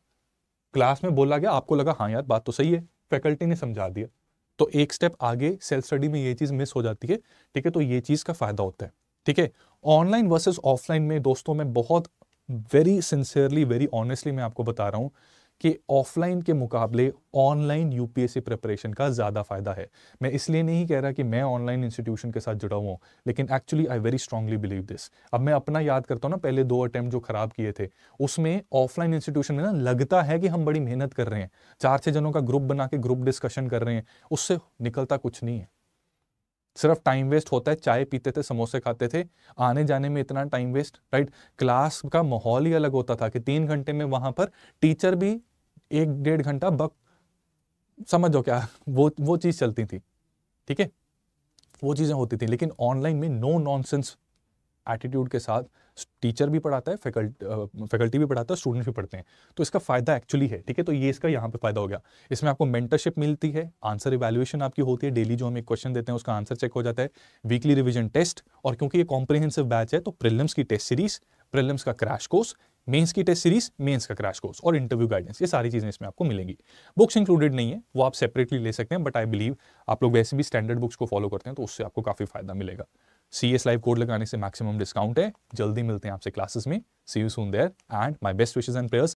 क्लास में बोला गया आपको लगा हाँ यार बात तो सही है फैकल्टी ने समझा दिया तो एक स्टेप आगे सेल्फ स्टडी में ये चीज़ मिस हो जाती है ठीक है तो ये चीज़ का फ़ायदा होता है ठीक है ऑनलाइन वर्सेस ऑफलाइन में दोस्तों मैं बहुत वेरी सिंसियरली वेरी ऑनेस्टली मैं आपको बता रहा हूँ कि ऑफलाइन के मुकाबले ऑनलाइन यूपीएससी प्रिपरेशन का ज़्यादा फ़ायदा है मैं इसलिए नहीं कह रहा कि मैं ऑनलाइन इंस्टीट्यूशन के साथ जुड़ा हुआ लेकिन actually I very strongly believe this अब मैं अपना याद करता हूँ ना पहले दो अटैम्प्ट जो ख़राब किए थे उसमें ऑफलाइन इंस्टीट्यूशन में ना लगता है कि हम बड़ी मेहनत कर रहे हैं चार छः जनों का ग्रुप बना के ग्रुप डिस्कशन कर रहे हैं उससे निकलता कुछ नहीं है सिर्फ टाइम वेस्ट होता है चाय पीते थे समोसे खाते थे आने जाने में इतना टाइम वेस्ट राइट क्लास का माहौल ही अलग होता था कि तीन घंटे में वहां पर टीचर भी एक डेढ़ घंटा बक समझो क्या वो वो चीज़ चलती थी ठीक है वो चीज़ें होती थी लेकिन ऑनलाइन में नो नॉनसेंस एटीट्यूड के साथ टीचर भी पढ़ाता है फैकल्टी फैकल्टी भी पढ़ाता है स्टूडेंट भी पढ़ते हैं तो इसका फ़ायदा एक्चुअली है ठीक है तो ये इसका यहाँ पे फ़ायदा हो गया इसमें आपको मेंटरशिप मिलती है आंसर इवैल्यूएशन आपकी होती है डेली जो हम एक क्वेश्चन देते हैं उसका आंसर चेक हो जाता है वीकली रिविजन टेस्ट और क्योंकि ये कॉम्प्रिहेंसिव बैच है तो प्रिलिम्स की टेस्ट सीरीज प्रिलिम्स का क्रैश कोर्स मेंस की टेस्ट सीरीज मेंस का क्रैश कोर्स और इंटरव्यू गाइडेंस ये सारी चीज़ें इसमें आपको मिलेंगी बुक्स इंक्लूडेड नहीं है वो आप सेपरेटली ले सकते हैं बट आई बिलीव आप लोग वैसे भी स्टैंडर्ड बुक्स को फॉलो करते हैं तो उससे आपको काफ़ी फायदा मिलेगा सी एस लाइव कोड लगाने से मैक्सिमम डिस्काउंट है जल्दी मिलते हैं आपसे क्लासेस में see you soon there and my best wishes and prayers